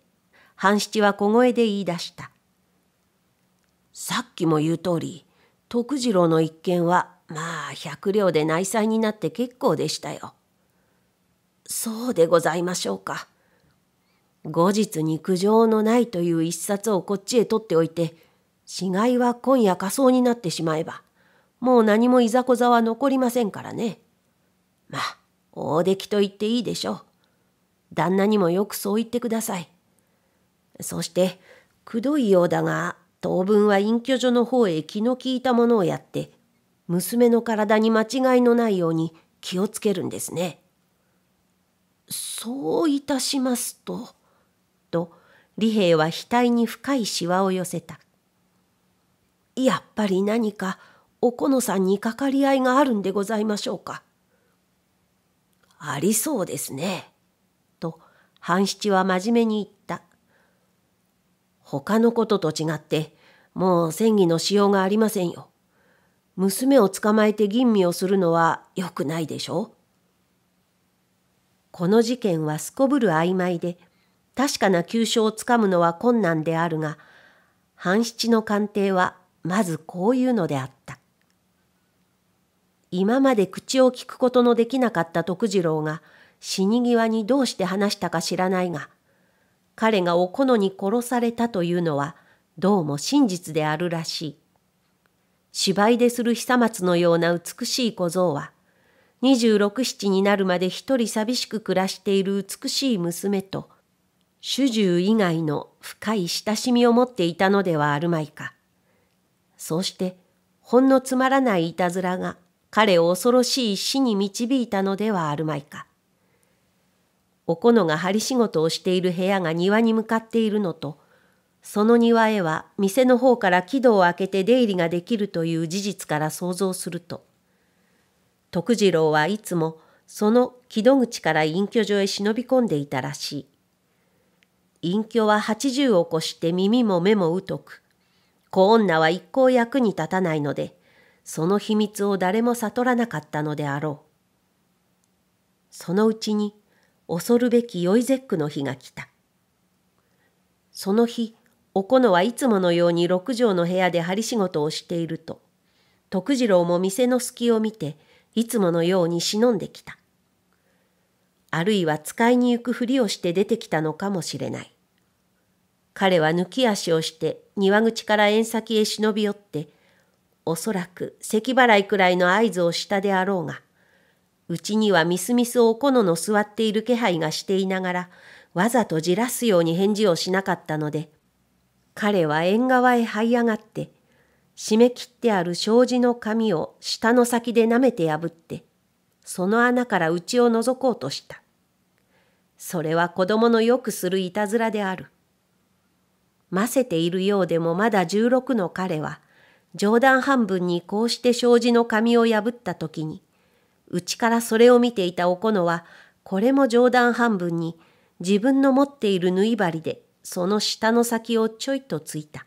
半七は小声で言い出した。さっきも言う通り、徳次郎の一件は、まあ、百両で内裁になって結構でしたよ。そうでございましょうか。後日に苦情のないという一冊をこっちへ取っておいて、死骸は今夜仮装になってしまえば、もう何もいざこざは残りませんからね。まあ、大出来と言っていいでしょう。旦那にもよくそう言ってください。そして、くどいようだが、当分は隠居所の方へ気の利いたものをやって、娘の体に間違いのないように気をつけるんですね。そういたしますと、と、李平は額に深いしわを寄せた。やっぱり何かおこのさんにかかり合いがあるんでございましょうか。ありそうですね。と半七は真面目に言った。他のことと違ってもう戦議のしようがありませんよ。娘を捕まえて吟味をするのはよくないでしょう。この事件はすこぶる曖昧で確かな急所をつかむのは困難であるが半七の鑑定はまずこういうのであった。今まで口を聞くことのできなかった徳次郎が死に際にどうして話したか知らないが、彼がおこのに殺されたというのはどうも真実であるらしい。芝居でする久松のような美しい小僧は、26七になるまで一人寂しく暮らしている美しい娘と、主従以外の深い親しみを持っていたのではあるまいか。そうしてほんのつまらないいたずらが彼を恐ろしい死に導いたのではあるまいか。おこのが針仕事をしている部屋が庭に向かっているのと、その庭へは店の方から木戸を開けて出入りができるという事実から想像すると、徳次郎はいつもその木戸口から隠居所へ忍び込んでいたらしい。隠居は80を越して耳も目も疎く、子女は一向役に立たないので、その秘密を誰も悟らなかったのであろう。そのうちに恐るべき酔いックの日が来た。その日、おこのはいつものように六畳の部屋で針仕事をしていると、徳次郎も店の隙を見て、いつものように忍んできた。あるいは使いに行くふりをして出てきたのかもしれない。彼は抜き足をして庭口から縁先へ忍び寄って、おそらく咳払いくらいの合図をしたであろうが、うちにはみすみすおこのの座っている気配がしていながら、わざとじらすように返事をしなかったので、彼は縁側へ這い上がって、締め切ってある障子の紙を下の先で舐めて破って、その穴からうちを覗こうとした。それは子供のよくするいたずらである。ませているようでもまだ16の彼は、冗談半分にこうして障子の紙を破った時に、うちからそれを見ていたおこのは、これも冗談半分に、自分の持っている縫い針で、その下の先をちょいとついた。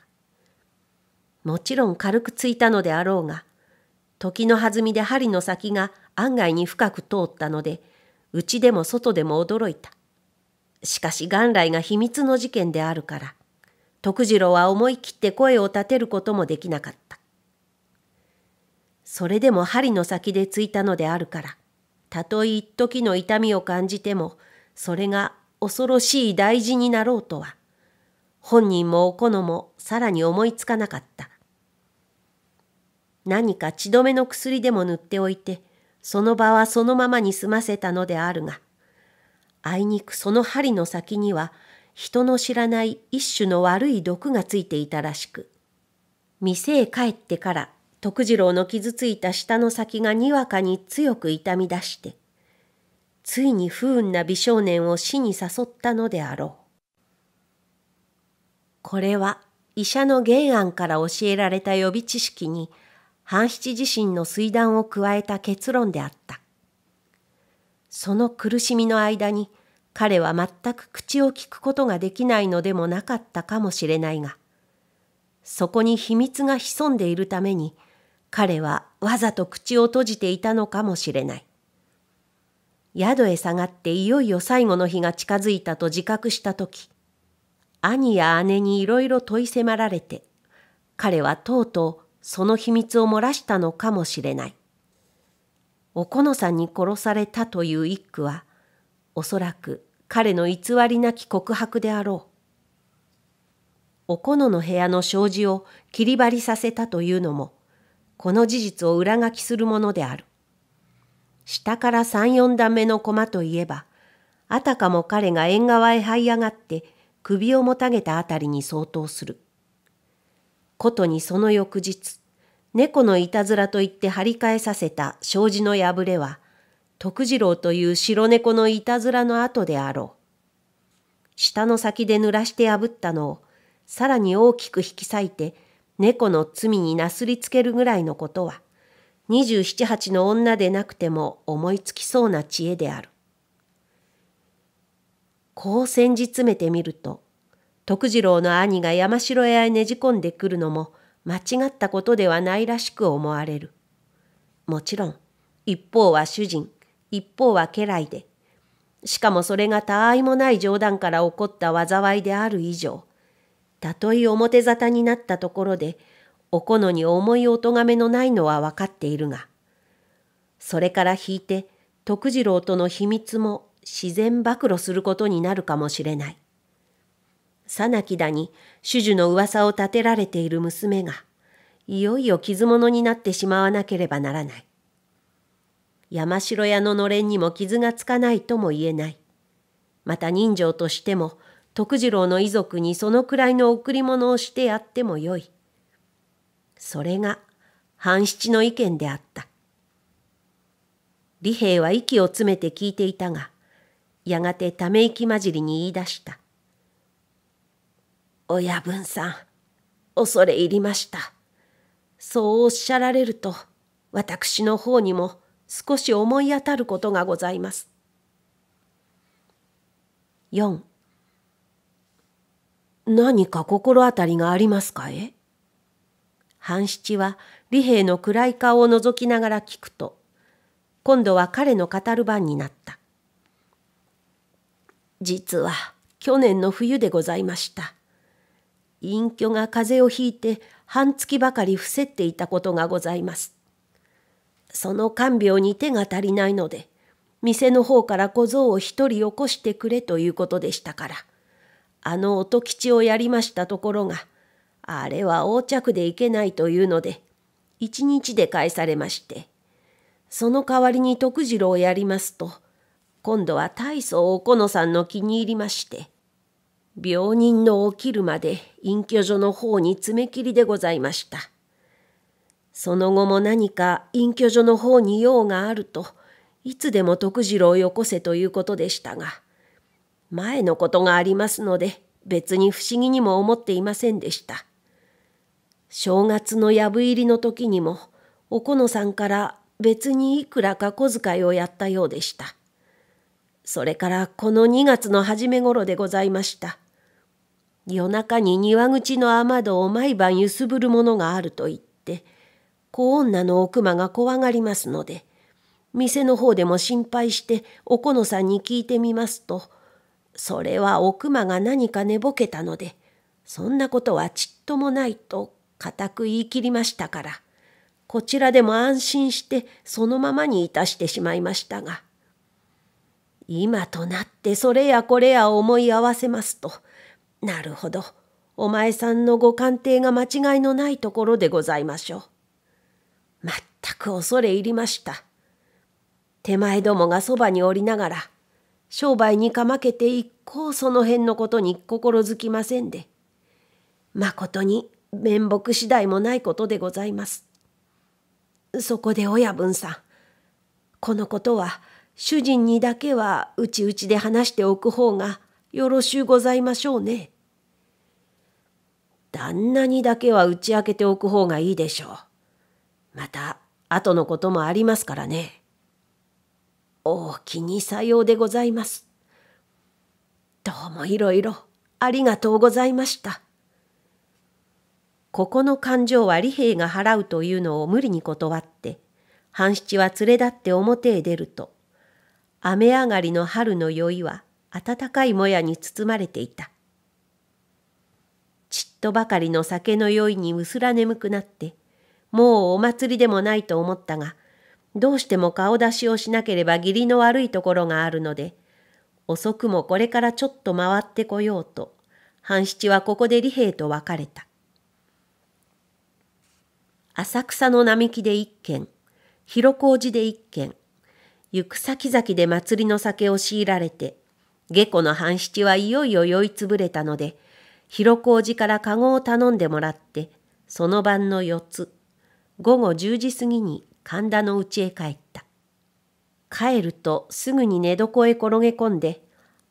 もちろん軽くついたのであろうが、時の弾みで針の先が案外に深く通ったので、うちでも外でも驚いた。しかし元来が秘密の事件であるから、徳次郎は思い切って声を立てることもできなかった。それでも針の先でついたのであるから、たとえ一時の痛みを感じても、それが恐ろしい大事になろうとは、本人もおこのもさらに思いつかなかった。何か血止めの薬でも塗っておいて、その場はそのままに済ませたのであるが、あいにくその針の先には人の知らない一種の悪い毒がついていたらしく、店へ帰ってから徳次郎の傷ついた舌の先がにわかに強く痛み出して、ついに不運な美少年を死に誘ったのであろう。これは医者の原案から教えられた予備知識に、半七自身の水断を加えた結論であった。その苦しみの間に、彼は全く口を聞くことができないのでもなかったかもしれないが、そこに秘密が潜んでいるために、彼はわざと口を閉じていたのかもしれない。宿へ下がっていよいよ最後の日が近づいたと自覚した時、兄や姉にいろいろ問い迫られて、彼はとうとうその秘密を漏らしたのかもしれない。おこのさんに殺されたという一句は、おそらく彼の偽りなき告白であろう。おこのの部屋の障子を切り張りさせたというのも、この事実を裏書きするものである。下から三四段目の駒といえば、あたかも彼が縁側へ這い上がって首をもたげたあたりに相当する。ことにその翌日、猫のいたずらと言って張り替えさせた障子の破れは、徳次郎という白猫のいたずらの跡であろう。舌の先で濡らして破ったのを、さらに大きく引き裂いて、猫の罪になすりつけるぐらいのことは、二十七八の女でなくても思いつきそうな知恵である。こう戦時詰めてみると、徳次郎の兄が山城屋へねじ込んでくるのも間違ったことではないらしく思われる。もちろん、一方は主人、一方は家来で、しかもそれが他愛もない冗談から起こった災いである以上、たとえ表沙汰になったところで、おこのに重いお咎めのないのは分かっているが、それから引いて、徳次郎との秘密も自然暴露することになるかもしれない。さなきだに主樹の噂を立てられている娘が、いよいよ傷物になってしまわなければならない。山城屋ののれんにも傷がつかないとも言えない。また人情としても、徳次郎の遺族にそのくらいの贈り物をしてやってもよい。それが半七の意見であった。李平は息を詰めて聞いていたが、やがてため息混じりに言い出した。親分さん、恐れ入りました。そうおっしゃられると、私の方にも少し思い当たることがございます。4何か心当たりがありますかえ半七は利平の暗い顔を覗きながら聞くと今度は彼の語る番になった実は去年の冬でございました隠居が風邪をひいて半月ばかり伏せっていたことがございますその看病に手が足りないので、店の方から小僧を一人起こしてくれということでしたから、あの音吉をやりましたところが、あれは横着でいけないというので、一日で返されまして、その代わりに徳次郎をやりますと、今度は大層おこのさんの気に入りまして、病人の起きるまで隠居所の方に爪切りでございました。その後も何か隠居所の方に用があると、いつでも徳次郎をよこせということでしたが、前のことがありますので、別に不思議にも思っていませんでした。正月の藪入りの時にも、おこのさんから別にいくらか小遣いをやったようでした。それからこの2月の初め頃でございました。夜中に庭口の雨戸を毎晩揺すぶるものがあると言って、小女の奥熊が怖がりますので、店の方でも心配しておこのさんに聞いてみますと、それは奥熊が何か寝ぼけたので、そんなことはちっともないと固く言い切りましたから、こちらでも安心してそのままにいたしてしまいましたが、今となってそれやこれや思い合わせますと、なるほど、お前さんのご鑑定が間違いのないところでございましょう。全く恐れ入りました。手前どもがそばにおりながら、商売にかまけて一向その辺のことに心づきませんで、まことに面目次第もないことでございます。そこで親分さん、このことは主人にだけはうちうちで話しておく方がよろしゅうございましょうね。旦那にだけは打ち明けておく方がいいでしょう。また後のこともありますからね大きにさようでございますどうもいろいろありがとうございましたここの勘定は利平が払うというのを無理に断って半七は連れ立って表へ出ると雨上がりの春の酔いは暖かいもやに包まれていたちっとばかりの酒の酔いにうすら眠くなってもうお祭りでもないと思ったが、どうしても顔出しをしなければ義理の悪いところがあるので、遅くもこれからちょっと回ってこようと、半七はここで利平と別れた。浅草の並木で一軒、広小路で一軒、行く先々で祭りの酒を強いられて、下戸の半七はいよいよ酔いつぶれたので、広小路から籠を頼んでもらって、その晩の四つ、午後10時過ぎに神田の家へ帰った。帰るとすぐに寝床へ転げ込んで、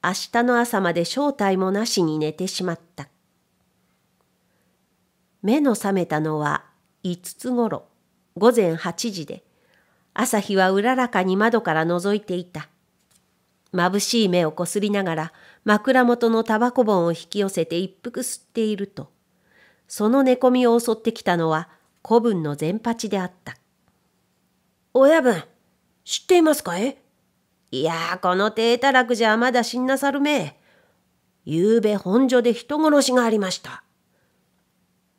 明日の朝まで正体もなしに寝てしまった。目の覚めたのは5つごろ、午前8時で、朝日はうららかに窓から覗いていた。眩しい目をこすりながら枕元のタバコ盆を引き寄せて一服吸っていると、その寝込みを襲ってきたのは古文の全八であった。親分、知っていますかいいやこの低たらくじゃまだ死んなさるめゆうべ本所で人殺しがありました。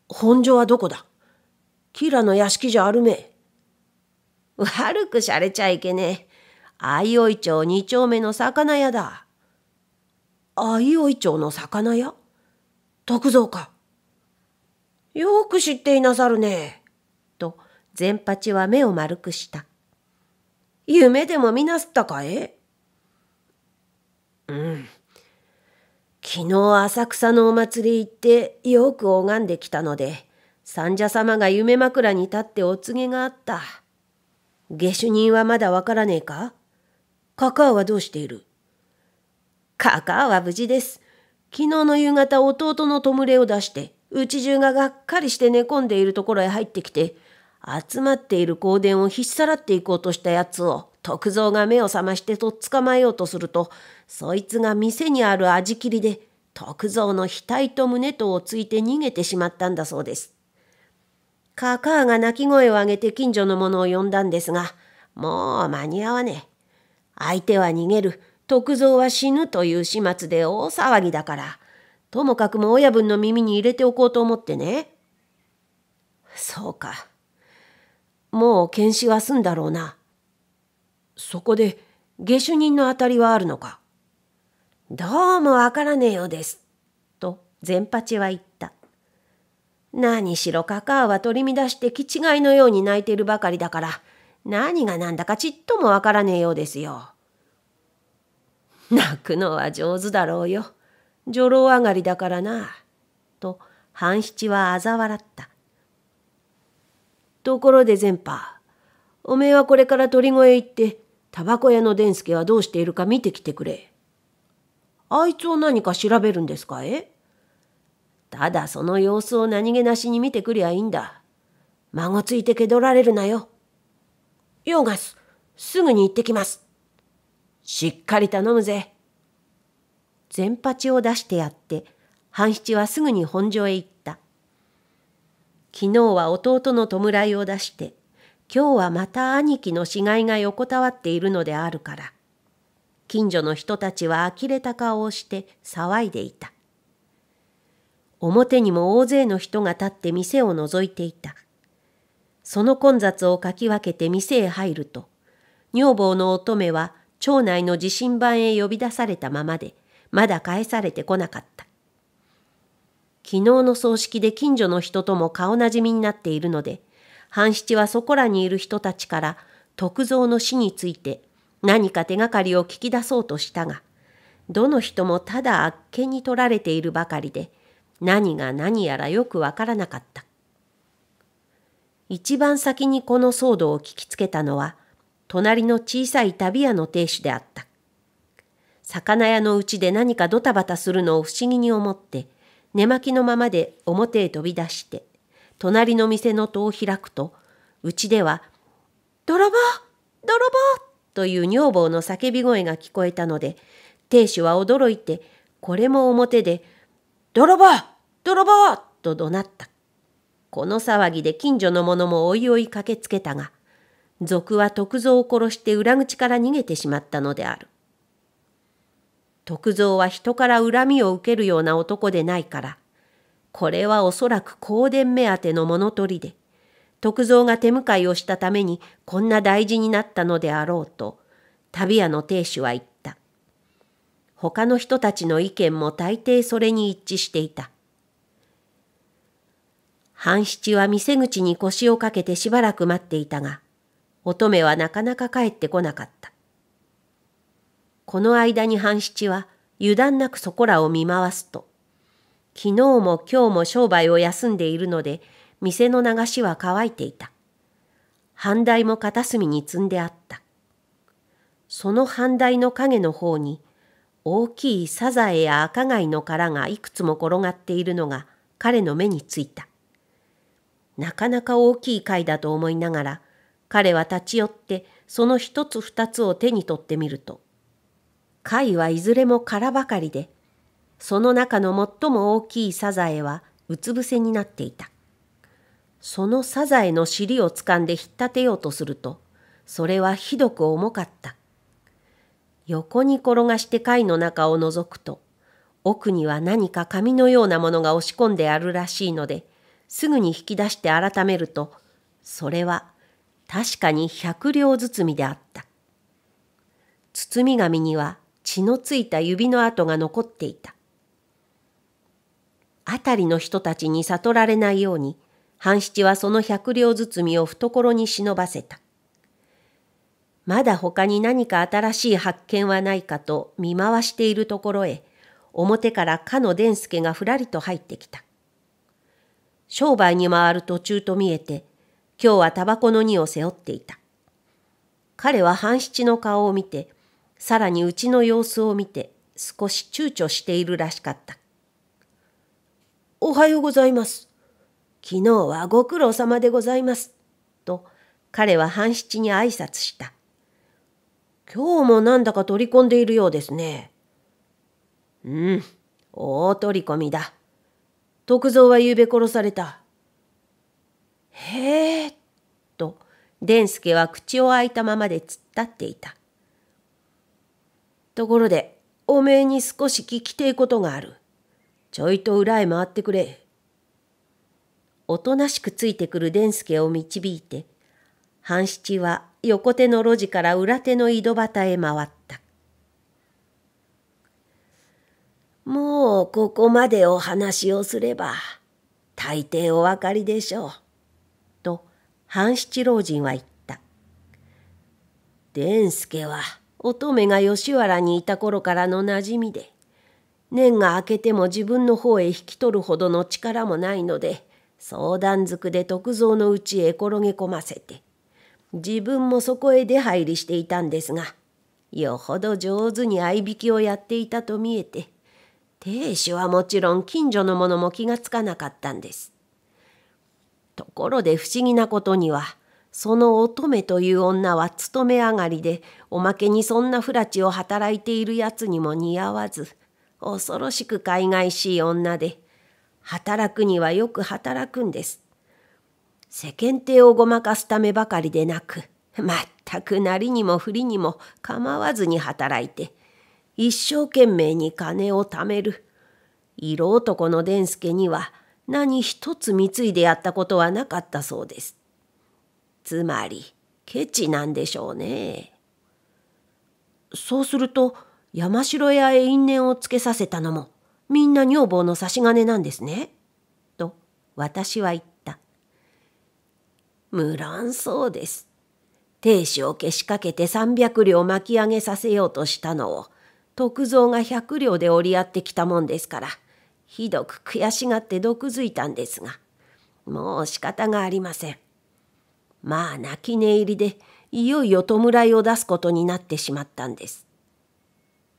本所はどこだキラの屋敷じゃあるめ悪くしゃれちゃいけねえ。相生町二丁目の魚屋だ。相生町の魚屋徳蔵か。よく知っていなさるね。と、全八は目を丸くした。夢でも見なすったかえうん。昨日浅草のお祭り行ってよく拝んできたので、三者様が夢枕に立ってお告げがあった。下手人はまだわからねえかカカアはどうしているカカオは無事です。昨日の夕方弟の弔いを出して、うち中ががっかりして寝込んでいるところへ入ってきて、集まっている香典をひっさらっていこうとしたやつを、徳蔵が目を覚ましてとっ捕まえようとすると、そいつが店にある味切りで、徳蔵の額と胸とをついて逃げてしまったんだそうです。カカーが泣き声を上げて近所の者を呼んだんですが、もう間に合わねえ。相手は逃げる、徳蔵は死ぬという始末で大騒ぎだから、ともかくも親分の耳に入れておこうと思ってね。そうか。もう検視は済んだろうな。そこで下手人のあたりはあるのか。どうもわからねえようです。と善八は言った。何しろカカアは取り乱して気違いのように泣いているばかりだから、何が何だかちっともわからねえようですよ。泣くのは上手だろうよ。女郎上がりだからな、と半七は嘲笑った。ところで善パおめえはこれから鳥越へ行って、タバコ屋の伝助はどうしているか見てきてくれ。あいつを何か調べるんですかえただその様子を何気なしに見てくりゃいいんだ。孫ついてけどられるなよ。ヨーガス、すぐに行ってきます。しっかり頼むぜ。全八を出してやって、半七はすぐに本所へ行った。昨日は弟の弔いを出して、今日はまた兄貴の死骸が横たわっているのであるから。近所の人たちは呆れた顔をして騒いでいた。表にも大勢の人が立って店を覗いていた。その混雑をかき分けて店へ入ると、女房の乙女は町内の地震盤へ呼び出されたままで、まだ返されてこなかった。昨日の葬式で近所の人とも顔なじみになっているので、半七はそこらにいる人たちから徳蔵の死について何か手がかりを聞き出そうとしたが、どの人もただあっけに取られているばかりで、何が何やらよくわからなかった。一番先にこの騒動を聞きつけたのは、隣の小さい旅屋の亭主であった。魚屋のうちで何かドタバタするのを不思議に思って、寝巻きのままで表へ飛び出して、隣の店の戸を開くと、うちでは、泥棒泥棒という女房の叫び声が聞こえたので、亭主は驚いて、これも表で、泥棒泥棒と怒鳴った。この騒ぎで近所の者もおいおい駆けつけたが、賊は徳蔵を殺して裏口から逃げてしまったのである。徳蔵は人から恨みを受けるような男でないから、これはおそらく香典目当ての物取りで、徳蔵が手向かいをしたためにこんな大事になったのであろうと、旅屋の亭主は言った。他の人たちの意見も大抵それに一致していた。半七は店口に腰をかけてしばらく待っていたが、乙女はなかなか帰ってこなかった。この間に半七は油断なくそこらを見回すと、昨日も今日も商売を休んでいるので、店の流しは乾いていた。半台も片隅に積んであった。その半台の影の方に、大きいサザエや赤貝の殻がいくつも転がっているのが彼の目についた。なかなか大きい貝だと思いながら、彼は立ち寄ってその一つ二つを手に取ってみると、貝はいずれも殻ばかりで、その中の最も大きいサザエはうつ伏せになっていた。そのサザエの尻をつかんで引っ立てようとすると、それはひどく重かった。横に転がして貝の中を覗くと、奥には何か紙のようなものが押し込んであるらしいので、すぐに引き出して改めると、それは確かに百両包みであった。包み紙には血のついた指の跡が残っていた。辺りの人たちに悟られないように、半七はその百両包みを懐に忍ばせた。まだ他に何か新しい発見はないかと見回しているところへ、表からかの伝助がふらりと入ってきた。商売に回る途中と見えて、今日はタバコの荷を背負っていた。彼は半七の顔を見て、さらにうちの様子を見て少し躊躇しているらしかった。おはようございます。昨日はご苦労様でございます。と彼は半七に挨拶した。今日もなんだか取り込んでいるようですね。うん、大取り込みだ。徳蔵はゆうべ殺された。へえ、と、伝助は口を開いたままで突っ立っていた。ところで、おめえに少し聞きてえことがある。ちょいと裏へ回ってくれ。おとなしくついてくる伝助を導いて、半七は横手の路地から裏手の井戸端へ回った。もうここまでお話をすれば、大抵お分かりでしょう。と、半七老人は言った。伝助は、乙女が吉原にいた頃からの馴染みで、年が明けても自分の方へ引き取るほどの力もないので、相談づくで徳蔵のうちへ転げ込ませて、自分もそこへ出入りしていたんですが、よほど上手に合いびきをやっていたと見えて、亭主はもちろん近所の者も気がつかなかったんです。ところで不思議なことには、その乙女という女は勤め上がりで、おまけにそんな不らちを働いているやつにも似合わず、恐ろしく海外しい女で、働くにはよく働くんです。世間体をごまかすためばかりでなく、全くなりにもふりにも構わずに働いて、一生懸命に金を貯める。色男の伝助には何一つ貢いでやったことはなかったそうです。つまりケチなんでしょうね。そうすると山城屋へ因縁をつけさせたのもみんな女房の差し金なんですね。と私は言った。無論そうです。亭主をけしかけて300両巻き上げさせようとしたのを徳蔵が百両で折り合ってきたもんですからひどく悔しがって毒づいたんですがもう仕方がありません。まあ泣き寝入りでいよいよ弔いを出すことになってしまったんです。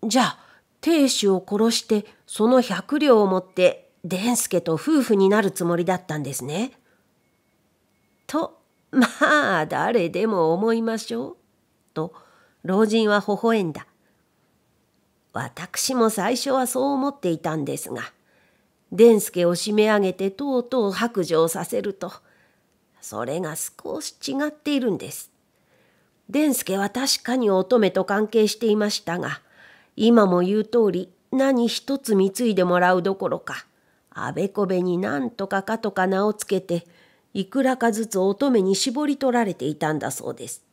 じゃあ亭主を殺してその百両を持って伝助と夫婦になるつもりだったんですね。とまあ誰でも思いましょう。と老人は微笑んだ。私も最初はそう思っていたんですが伝助を締め上げてとうとう白状させるとそれが少し違っているんです。伝助は確かに乙女と関係していましたが、今も言う通り何一つ貢いでもらうどころか、あべこべになんとかかとか名をつけて、いくらかずつ乙女に絞り取られていたんだそうです。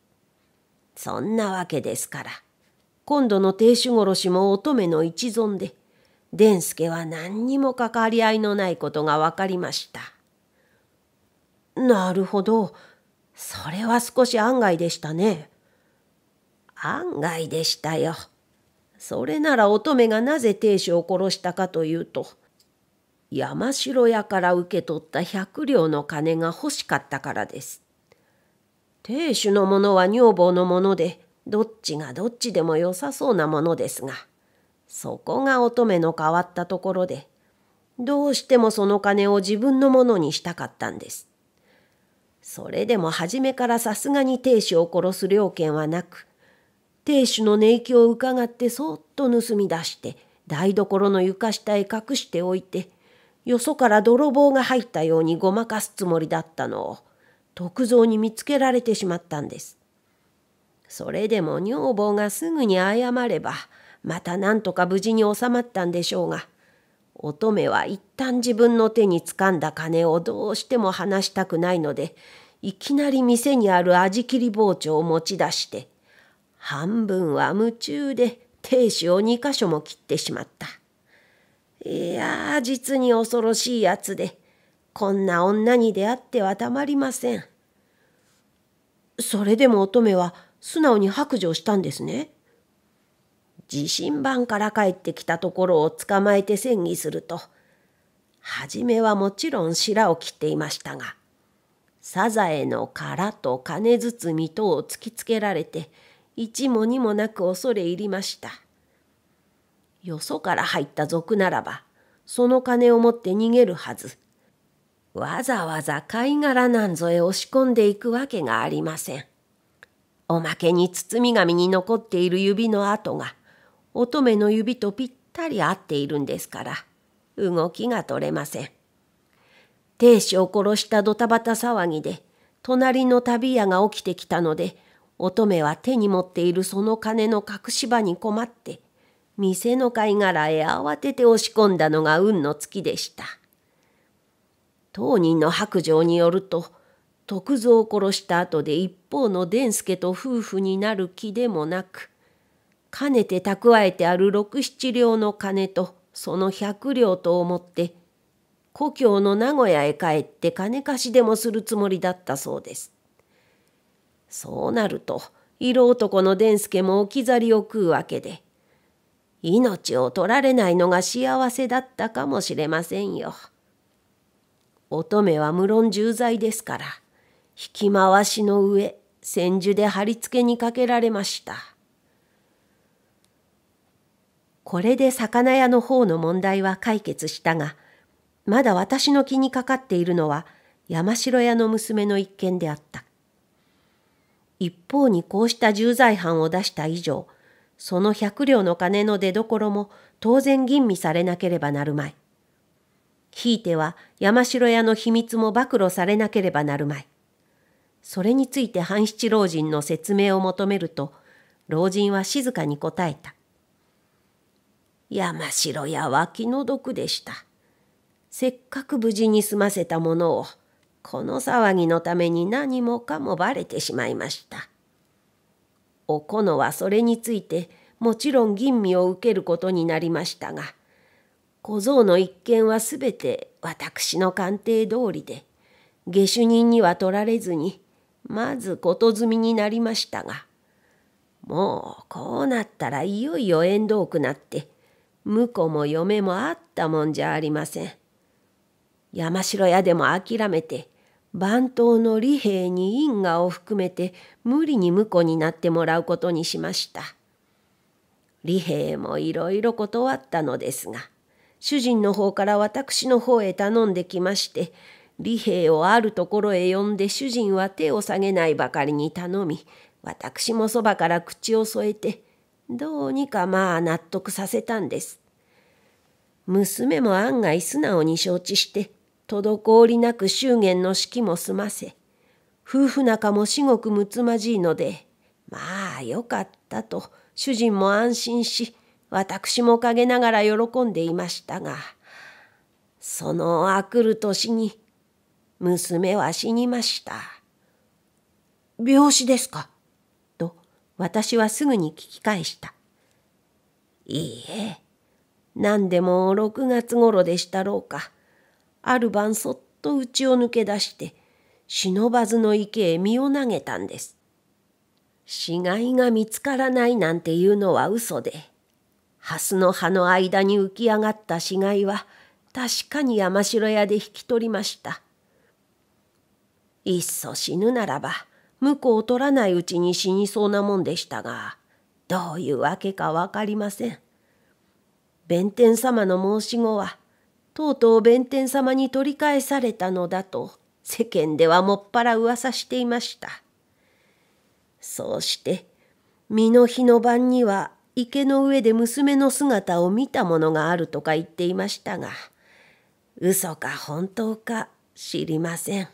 そんなわけですから、今度の亭主殺しも乙女の一存で、伝助は何にも関わり合いのないことが分かりました。なるほど。それは少し案外でしたね。案外でしたよ。それなら乙女がなぜ亭主を殺したかというと、山城屋から受け取った百両の金が欲しかったからです。亭主のものは女房のもので、どっちがどっちでも良さそうなものですが、そこが乙女の変わったところで、どうしてもその金を自分のものにしたかったんです。それでも初めからさすがに亭主を殺す了見はなく亭主の寝息を伺ってそっと盗み出して台所の床下へ隠しておいてよそから泥棒が入ったようにごまかすつもりだったのを徳蔵に見つけられてしまったんです。それでも女房がすぐに謝ればまた何とか無事に収まったんでしょうが乙女は一旦自分の手につかんだ金をどうしても離したくないのでいきなり店にある味切り包丁を持ち出して半分は夢中で亭主を2箇所も切ってしまった。いや実に恐ろしいやつでこんな女に出会ってはたまりません。それでも乙女は素直に白状したんですね。自震盤から帰ってきたところを捕まえて戦議すると、初めはもちろん白を切っていましたが、サザエの殻と金包み等を突きつけられて、一も二もなく恐れ入りました。よそから入った賊ならば、その金を持って逃げるはず。わざわざ貝殻なんぞへ押し込んでいくわけがありません。おまけに包み紙に残っている指の跡が、乙女の指とぴったり合っているんですから動きが取れません亭主を殺したドタバタ騒ぎで隣の旅屋が起きてきたので乙女は手に持っているその金の隠し場に困って店の貝殻へ慌てて押し込んだのが運の月でした当人の白状によると徳蔵を殺した後で一方の伝助と夫婦になる気でもなくかねて蓄えてある六七両の金とその百両と思って故郷の名古屋へ帰って金貸しでもするつもりだったそうです。そうなると色男の伝助も置き去りを食うわけで命を取られないのが幸せだったかもしれませんよ。乙女は無論重罪ですから引き回しの上千住で貼り付けにかけられました。これで魚屋の方の問題は解決したが、まだ私の気にかかっているのは山城屋の娘の一件であった。一方にこうした重罪犯を出した以上、その百両の金の出どころも当然吟味されなければなるまい。ひいては山城屋の秘密も暴露されなければなるまい。それについて半七老人の説明を求めると、老人は静かに答えた。山城屋は気の毒でした。せっかく無事に済ませたものを、この騒ぎのために何もかもばれてしまいました。おこのはそれについて、もちろん吟味を受けることになりましたが、小僧の一件はすべて私の鑑定通りで、下手人には取られずに、まずことずみになりましたが、もうこうなったらいよいよ縁遠くなって、婿も嫁もあったもんじゃありません。山城屋でも諦めて、番頭の利兵に因果を含めて無理に婿になってもらうことにしました。利兵もいろいろ断ったのですが、主人の方から私の方へ頼んできまして、利兵をあるところへ呼んで主人は手を下げないばかりに頼み、私もそばから口を添えて、どうにかまあ納得させたんです。娘も案外素直に承知して、滞りなく祝言の式も済ませ、夫婦仲も至極むつまじいので、まあよかったと主人も安心し、私も陰ながら喜んでいましたが、そのあくる年に娘は死にました。病死ですか私はすぐに聞き返した。いいえ、何でも6月頃でしたろうか。ある晩そっと家を抜け出して、忍ばずの池へ身を投げたんです。死骸が見つからないなんていうのは嘘で、蓮の葉の間に浮き上がった死骸は、確かに山城屋で引き取りました。いっそ死ぬならば、婿を取らないうちに死にそうなもんでしたがどういうわけか分かりません弁天様の申し子はとうとう弁天様に取り返されたのだと世間ではもっぱら噂していましたそうして身の日の晩には池の上で娘の姿を見たものがあるとか言っていましたが嘘か本当か知りません。